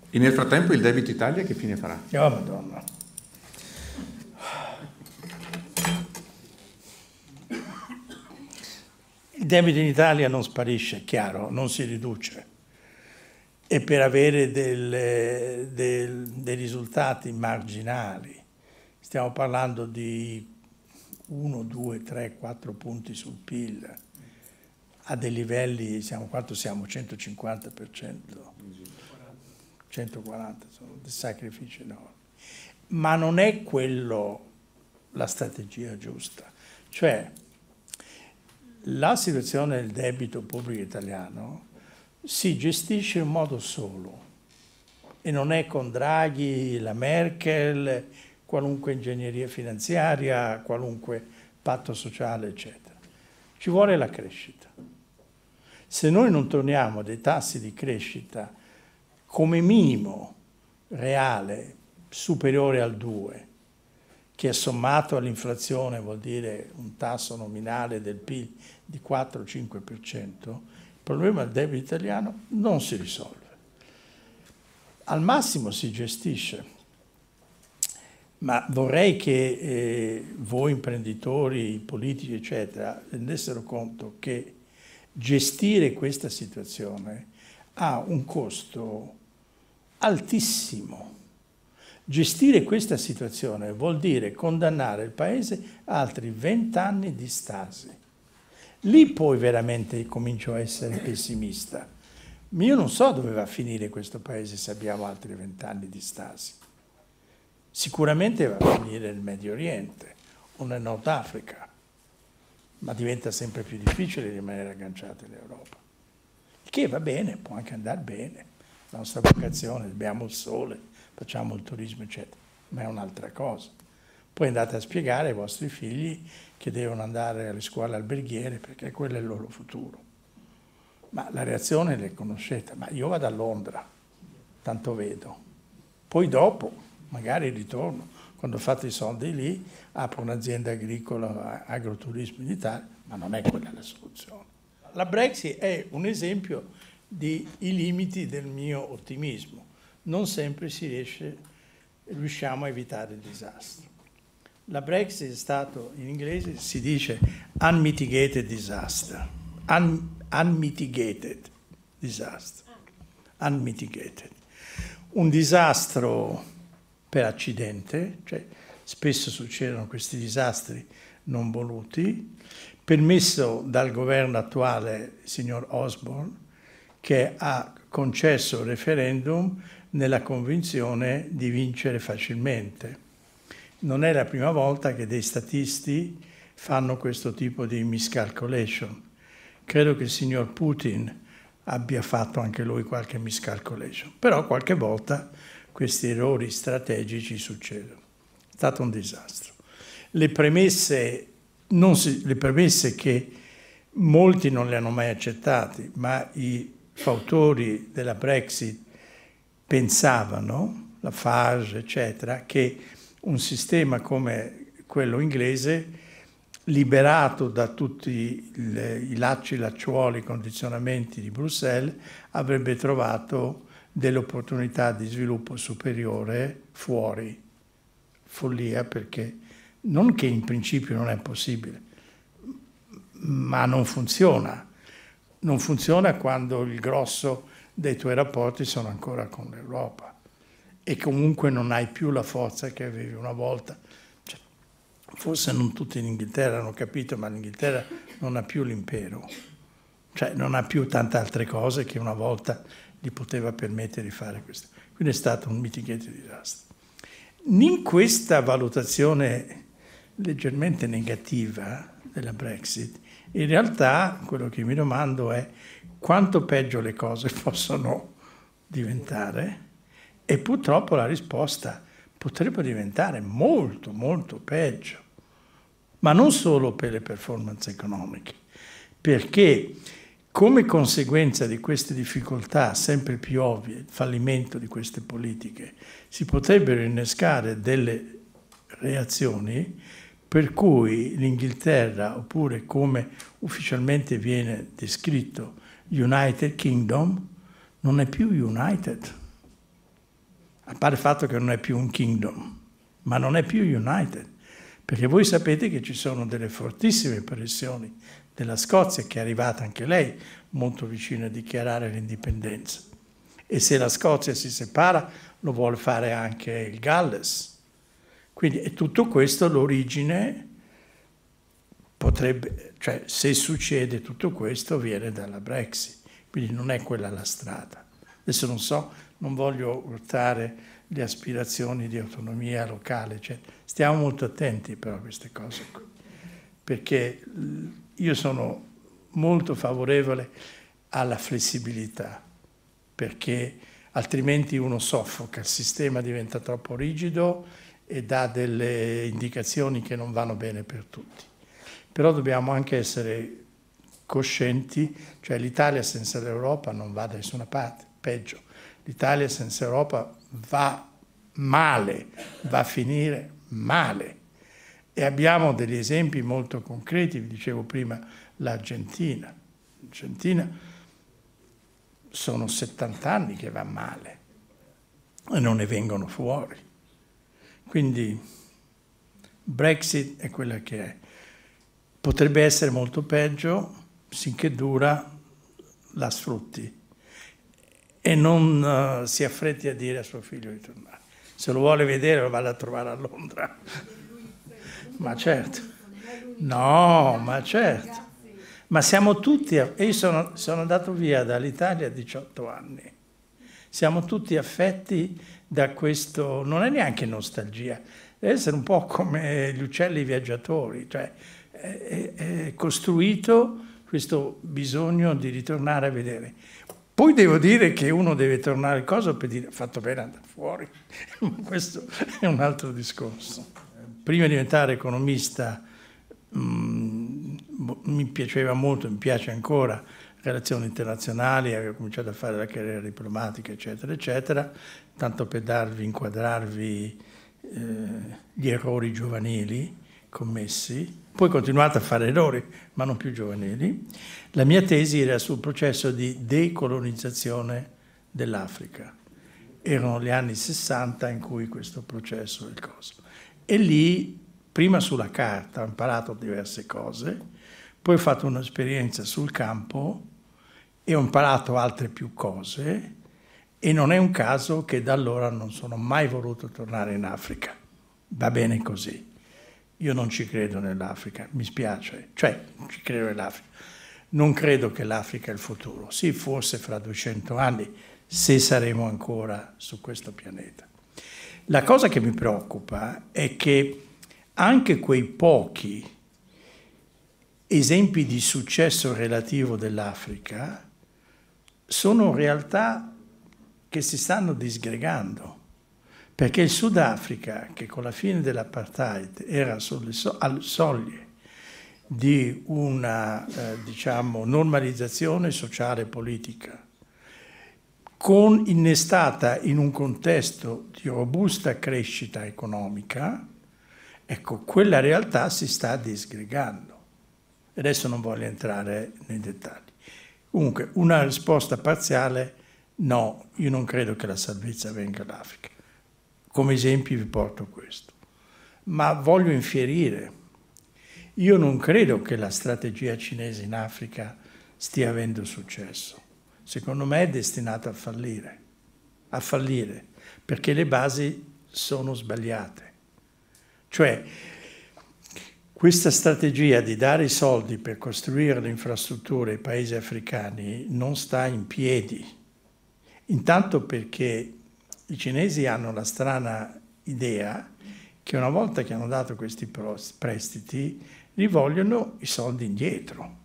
E nel frattempo il debito Italia che fine farà? Oh madonna. Il debito in Italia non sparisce, è chiaro, non si riduce. E per avere delle, del, dei risultati marginali, stiamo parlando di 1, 2, 3, 4 punti sul PIL, a dei livelli, siamo, quanto siamo? 150%, 140, sono dei sacrifici enormi. Ma non è quello la strategia giusta. Cioè, la situazione del debito pubblico italiano si gestisce in modo solo e non è con Draghi, la Merkel, qualunque ingegneria finanziaria, qualunque patto sociale, eccetera. Ci vuole la crescita. Se noi non torniamo a dei tassi di crescita come minimo reale superiore al 2, che è sommato all'inflazione vuol dire un tasso nominale del PIL di 4-5%, il problema del debito italiano non si risolve. Al massimo si gestisce, ma vorrei che eh, voi imprenditori, politici, eccetera, rendessero conto che gestire questa situazione ha un costo altissimo. Gestire questa situazione vuol dire condannare il Paese a altri vent'anni di stasi. Lì poi veramente comincio a essere pessimista. Io non so dove va a finire questo Paese se abbiamo altri vent'anni di stasi. Sicuramente va a finire il Medio Oriente o nel Nord Africa ma diventa sempre più difficile rimanere agganciati all'Europa. Che va bene, può anche andare bene, la nostra vocazione, abbiamo il sole, facciamo il turismo, eccetera, ma è un'altra cosa. Poi andate a spiegare ai vostri figli che devono andare alle scuole alberghiere perché quello è il loro futuro. Ma la reazione le conoscete, ma io vado a Londra, tanto vedo. Poi dopo, magari ritorno, quando ho fatto i soldi lì apro un'azienda agricola, agroturismo in Italia, ma non è quella la soluzione. La Brexit è un esempio dei limiti del mio ottimismo. Non sempre si riesce, riusciamo a evitare il disastro. La Brexit è stato, in inglese si dice unmitigated disaster. Un, unmitigated disaster. Unmitigated. Un disastro per accidente, cioè spesso succedono questi disastri non voluti, permesso dal governo attuale, signor Osborne, che ha concesso il referendum nella convinzione di vincere facilmente. Non è la prima volta che dei statisti fanno questo tipo di miscalculation. Credo che il signor Putin abbia fatto anche lui qualche miscalculation, però qualche volta questi errori strategici succedono. È stato un disastro. Le premesse, si, le premesse che molti non le hanno mai accettate, ma i fautori della Brexit pensavano, la Farge, eccetera, che un sistema come quello inglese liberato da tutti i lacci, lacciuoli, condizionamenti di Bruxelles, avrebbe trovato delle opportunità di sviluppo superiore fuori. Follia perché non che in principio non è possibile, ma non funziona. Non funziona quando il grosso dei tuoi rapporti sono ancora con l'Europa e comunque non hai più la forza che avevi una volta. Cioè, forse non tutti in Inghilterra hanno capito, ma l'Inghilterra non ha più l'impero, cioè non ha più tante altre cose che una volta gli poteva permettere di fare questo. Quindi è stato un mitigante disastro. In questa valutazione leggermente negativa della Brexit, in realtà quello che mi domando è quanto peggio le cose [laughs] possono diventare e purtroppo la risposta potrebbe diventare molto molto peggio, ma non solo per le performance economiche, perché come conseguenza di queste difficoltà sempre più ovvie, il fallimento di queste politiche, si potrebbero innescare delle reazioni per cui l'Inghilterra, oppure come ufficialmente viene descritto United Kingdom, non è più United. A parte il fatto che non è più un kingdom, ma non è più United. Perché voi sapete che ci sono delle fortissime pressioni della Scozia, che è arrivata anche lei molto vicino a dichiarare l'indipendenza. E se la Scozia si separa, lo vuole fare anche il Galles. Quindi è tutto questo l'origine potrebbe, cioè se succede tutto questo viene dalla Brexit, quindi non è quella la strada. Adesso non so, non voglio urtare le aspirazioni di autonomia locale, cioè, stiamo molto attenti però a queste cose qui, perché io sono molto favorevole alla flessibilità, perché altrimenti uno soffoca, il sistema diventa troppo rigido e dà delle indicazioni che non vanno bene per tutti. Però dobbiamo anche essere coscienti, cioè l'Italia senza l'Europa non va da nessuna parte, peggio, l'Italia senza Europa va male, va a finire male. E abbiamo degli esempi molto concreti, vi dicevo prima l'Argentina. L'Argentina sono 70 anni che va male e non ne vengono fuori. Quindi Brexit è quella che è. Potrebbe essere molto peggio, sinché dura la sfrutti e non uh, si affretti a dire a suo figlio di tornare. Se lo vuole vedere lo vada a trovare a Londra ma certo. No, ma certo. Ma siamo tutti, io sono, sono andato via dall'Italia a 18 anni, siamo tutti affetti da questo, non è neanche nostalgia, deve essere un po' come gli uccelli viaggiatori, cioè è, è costruito questo bisogno di ritornare a vedere. Poi devo dire che uno deve tornare cosa per dire fatto bene andare fuori, [laughs] ma questo è un altro discorso prima di diventare economista mh, mm, mi piaceva molto, mi piace ancora, relazioni internazionali, avevo cominciato a fare la carriera diplomatica, eccetera, eccetera, tanto per darvi, inquadrarvi eh, gli errori giovanili commessi. Poi continuate a fare errori, ma non più giovanili. La mia tesi era sul processo di decolonizzazione dell'Africa. Erano gli anni 60 in cui questo processo è il coso. E lì, prima sulla carta, ho imparato diverse cose, poi ho fatto un'esperienza sul campo e ho imparato altre più cose e non è un caso che da allora non sono mai voluto tornare in Africa. Va bene così. Io non ci credo nell'Africa, mi spiace, cioè non ci credo nell'Africa. Non credo che l'Africa è il futuro. Sì, forse fra 200 anni, se saremo ancora su questo pianeta. La cosa che mi preoccupa è che anche quei pochi esempi di successo relativo dell'Africa sono realtà che si stanno disgregando. Perché il Sudafrica, che con la fine dell'apartheid era sulle so- al soglie di una eh, diciamo, normalizzazione sociale e politica, con innestata in un contesto di robusta crescita economica, ecco, quella realtà si sta disgregando. Adesso non voglio entrare nei dettagli. Comunque, una risposta parziale, no, io non credo che la salvezza venga dall'Africa. Come esempio vi porto questo. Ma voglio infierire. Io non credo che la strategia cinese in Africa stia avendo successo secondo me è destinata a fallire, a fallire, perché le basi sono sbagliate. Cioè, questa strategia di dare i soldi per costruire le infrastrutture ai paesi africani non sta in piedi, intanto perché i cinesi hanno la strana idea che una volta che hanno dato questi prestiti li vogliono i soldi indietro,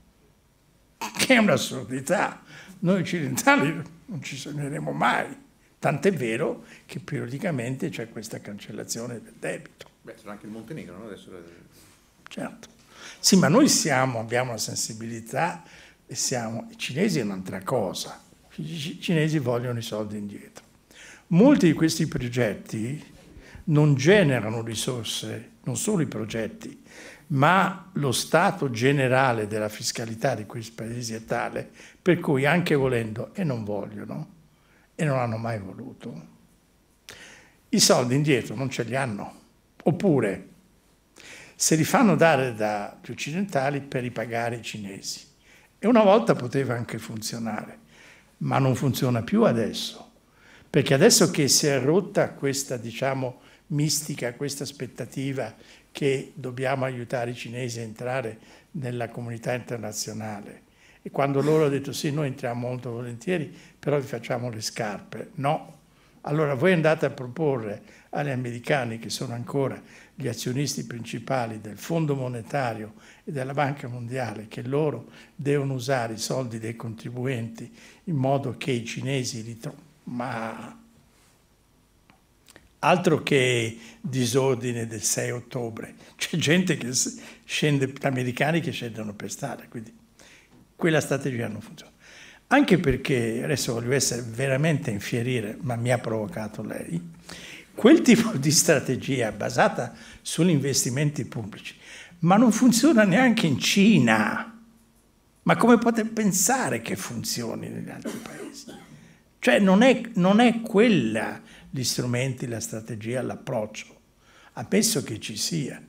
[laughs] che è un'assurdità, noi occidentali [laughs] non ci sogneremo mai, tant'è vero che periodicamente c'è questa cancellazione del debito. Beh, c'è anche il Montenegro, no? Adesso... Certo. Sì, ma noi siamo, abbiamo la sensibilità e siamo... I cinesi è un'altra cosa. I cinesi vogliono i soldi indietro. Molti di questi progetti non generano risorse, non solo i progetti, ma lo stato generale della fiscalità di questi paesi è tale per cui anche volendo, e non vogliono, e non hanno mai voluto, i soldi indietro non ce li hanno. Oppure se li fanno dare dagli occidentali per ripagare i cinesi. E una volta poteva anche funzionare, ma non funziona più adesso, perché adesso che si è rotta questa, diciamo, mistica, questa aspettativa che dobbiamo aiutare i cinesi a entrare nella comunità internazionale. E quando loro hanno detto sì, noi entriamo molto volentieri, però vi facciamo le scarpe. No. Allora voi andate a proporre agli americani, che sono ancora gli azionisti principali del Fondo Monetario e della Banca Mondiale, che loro devono usare i soldi dei contribuenti in modo che i cinesi li trovino. Ma altro che disordine del 6 ottobre, c'è gente che scende, americani che scendono per strada, quindi quella strategia non funziona. Anche perché, adesso voglio essere veramente infierire, ma mi ha provocato lei, quel tipo di strategia basata sugli investimenti pubblici, ma non funziona neanche in Cina. Ma come potete pensare che funzioni negli altri paesi? Cioè non è, non è quella gli strumenti, la strategia, l'approccio. Ah, penso che ci sia.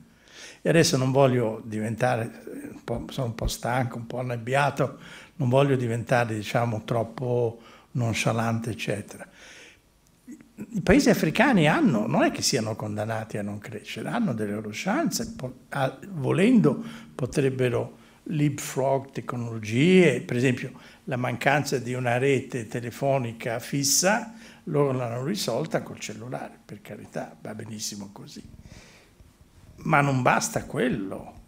E adesso non voglio diventare, eh, un sono un po' stanco, un po' annebbiato, non voglio diventare diciamo, troppo nonchalante, eccetera. I paesi africani hanno, non è che siano condannati a non crescere, hanno delle loro chance, volendo potrebbero leapfrog tecnologie, per esempio la mancanza di una rete telefonica fissa loro l'hanno risolta col cellulare, per carità, va benissimo così. Ma non basta quello,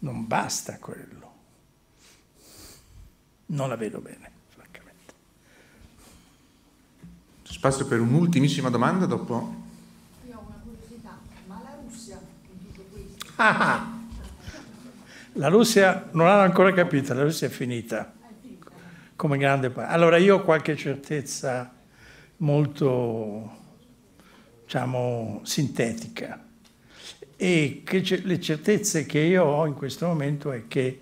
non basta quello. Non la vedo bene, francamente. Spazio per un'ultimissima domanda, dopo... Io ho una curiosità, ma la Russia in tutto questo... Ah! ah. La Russia non l'hanno ancora capita, la Russia è finita come grande paese. Allora io ho qualche certezza molto diciamo, sintetica e che le certezze che io ho in questo momento è che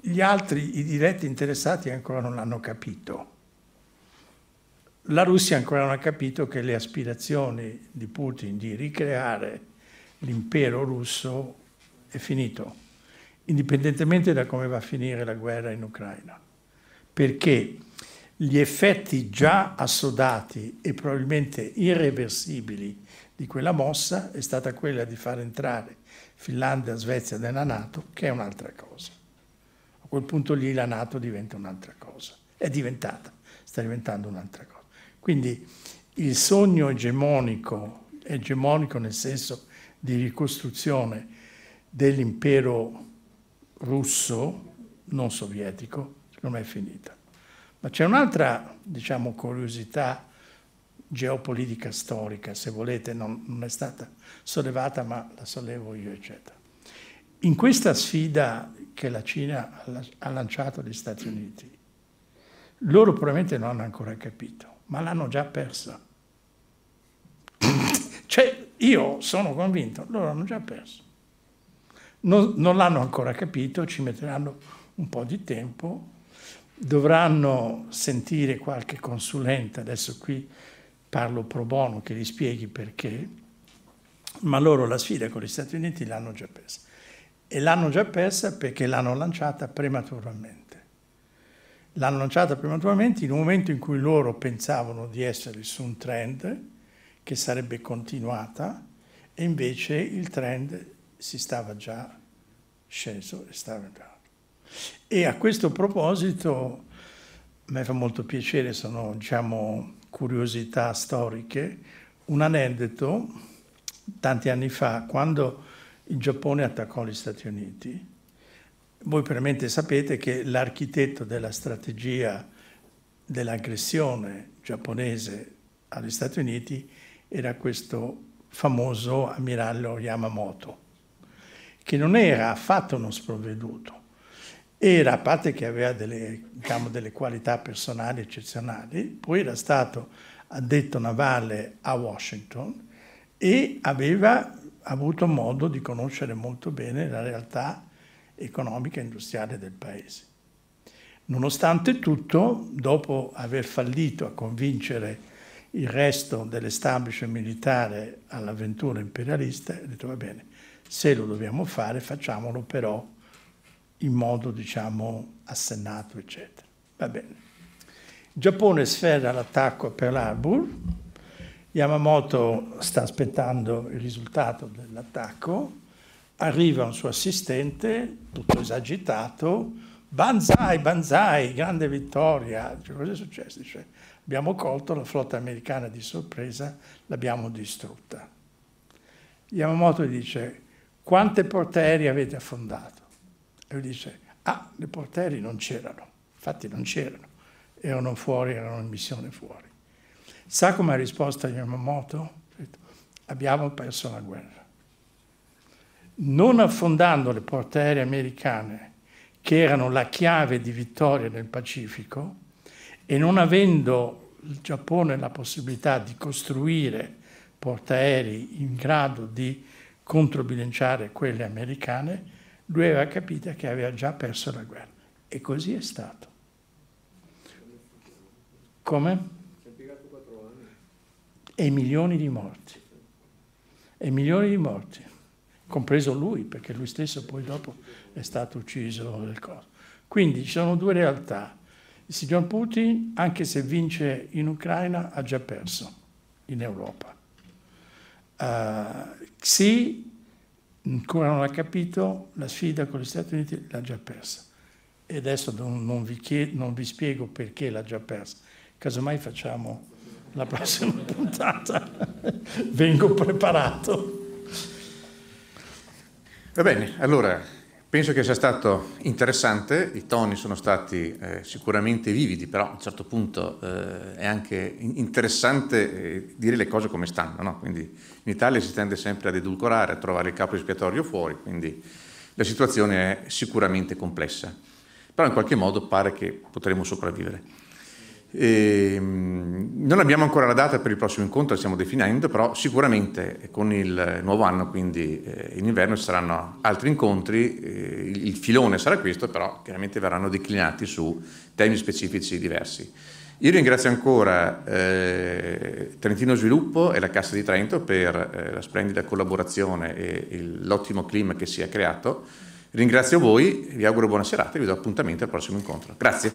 gli altri, i diretti interessati ancora non hanno capito. La Russia ancora non ha capito che le aspirazioni di Putin di ricreare l'impero russo è finito, indipendentemente da come va a finire la guerra in Ucraina. Perché? gli effetti già assodati e probabilmente irreversibili di quella mossa è stata quella di far entrare Finlandia e Svezia nella Nato, che è un'altra cosa. A quel punto lì la Nato diventa un'altra cosa. È diventata, sta diventando un'altra cosa. Quindi il sogno egemonico, egemonico nel senso di ricostruzione dell'impero russo, non sovietico, secondo me è finita. Ma c'è un'altra, diciamo, curiosità geopolitica storica, se volete, non, non, è stata sollevata, ma la sollevo io, eccetera. In questa sfida che la Cina ha lanciato agli Stati Uniti, loro probabilmente non hanno ancora capito, ma l'hanno già persa. [laughs] cioè, io sono convinto, loro hanno già perso. Non, non l'hanno ancora capito, ci metteranno un po' di tempo, dovranno sentire qualche consulente, adesso qui parlo pro bono che gli spieghi perché, ma loro la sfida con gli Stati Uniti l'hanno già persa. E l'hanno già persa perché l'hanno lanciata prematuramente. L'hanno lanciata prematuramente in un momento in cui loro pensavano di essere su un trend che sarebbe continuata e invece il trend si stava già sceso e stava già e a questo proposito, a me fa molto piacere, sono diciamo, curiosità storiche, un aneddoto, tanti anni fa, quando il Giappone attaccò gli Stati Uniti. Voi veramente sapete che l'architetto della strategia dell'aggressione giapponese agli Stati Uniti era questo famoso ammiraglio Yamamoto, che non era affatto uno sprovveduto era, a parte che aveva delle, diciamo, delle qualità personali eccezionali, poi era stato addetto navale a Washington e aveva avuto modo di conoscere molto bene la realtà economica e industriale del paese. Nonostante tutto, dopo aver fallito a convincere il resto dell'establishment militare all'avventura imperialista, ha detto va bene, se lo dobbiamo fare facciamolo però in modo diciamo assennato, eccetera. Va bene. Il Giappone sferra l'attacco per Pearl Yamamoto sta aspettando il risultato dell'attacco, arriva un suo assistente, tutto esagitato, Banzai, Banzai, grande vittoria. Cioè, cosa è successo? Dice, abbiamo colto la flotta americana di sorpresa, l'abbiamo distrutta. Yamamoto dice, quante portaerei avete affondato? E lui dice, ah, le porteri non c'erano, infatti non c'erano, erano fuori, erano in missione fuori. Sa come ha risposto Yamamoto? Abbiamo perso la guerra. Non affondando le portaeree americane, che erano la chiave di vittoria nel Pacifico, e non avendo il Giappone la possibilità di costruire portaerei in grado di controbilanciare quelle americane, lui aveva capito che aveva già perso la guerra. E così è stato. Come? E milioni di morti. E milioni di morti, compreso lui, perché lui stesso poi dopo è stato ucciso Del corpo. Quindi ci sono due realtà. Il signor Putin, anche se vince in Ucraina, ha già perso in Europa. Uh, sì, ancora non ha capito, la sfida con gli Stati Uniti l'ha già persa. E adesso non, non, vi chiedo, non, vi spiego perché l'ha già persa. Casomai facciamo la prossima [laughs] puntata. Vengo preparato. Va bene, allora Penso che sia stato interessante, i toni sono stati eh, sicuramente vividi, però a un certo punto eh, è anche interessante eh, dire le cose come stanno. No? Quindi in Italia si tende sempre ad edulcorare, a trovare il capo espiatorio fuori, quindi la situazione è sicuramente complessa. Però in qualche modo pare che potremo sopravvivere. E ehm, non abbiamo ancora la data per il prossimo incontro, stiamo definendo, però sicuramente con il nuovo anno, quindi eh, in inverno, ci saranno altri incontri, eh, il filone sarà questo, però chiaramente verranno declinati su temi specifici diversi. Io ringrazio ancora eh, Trentino Sviluppo e la Cassa di Trento per eh, la splendida collaborazione e l'ottimo clima che si è creato. Ringrazio voi, vi auguro buona serata e vi do appuntamento al prossimo incontro. Grazie.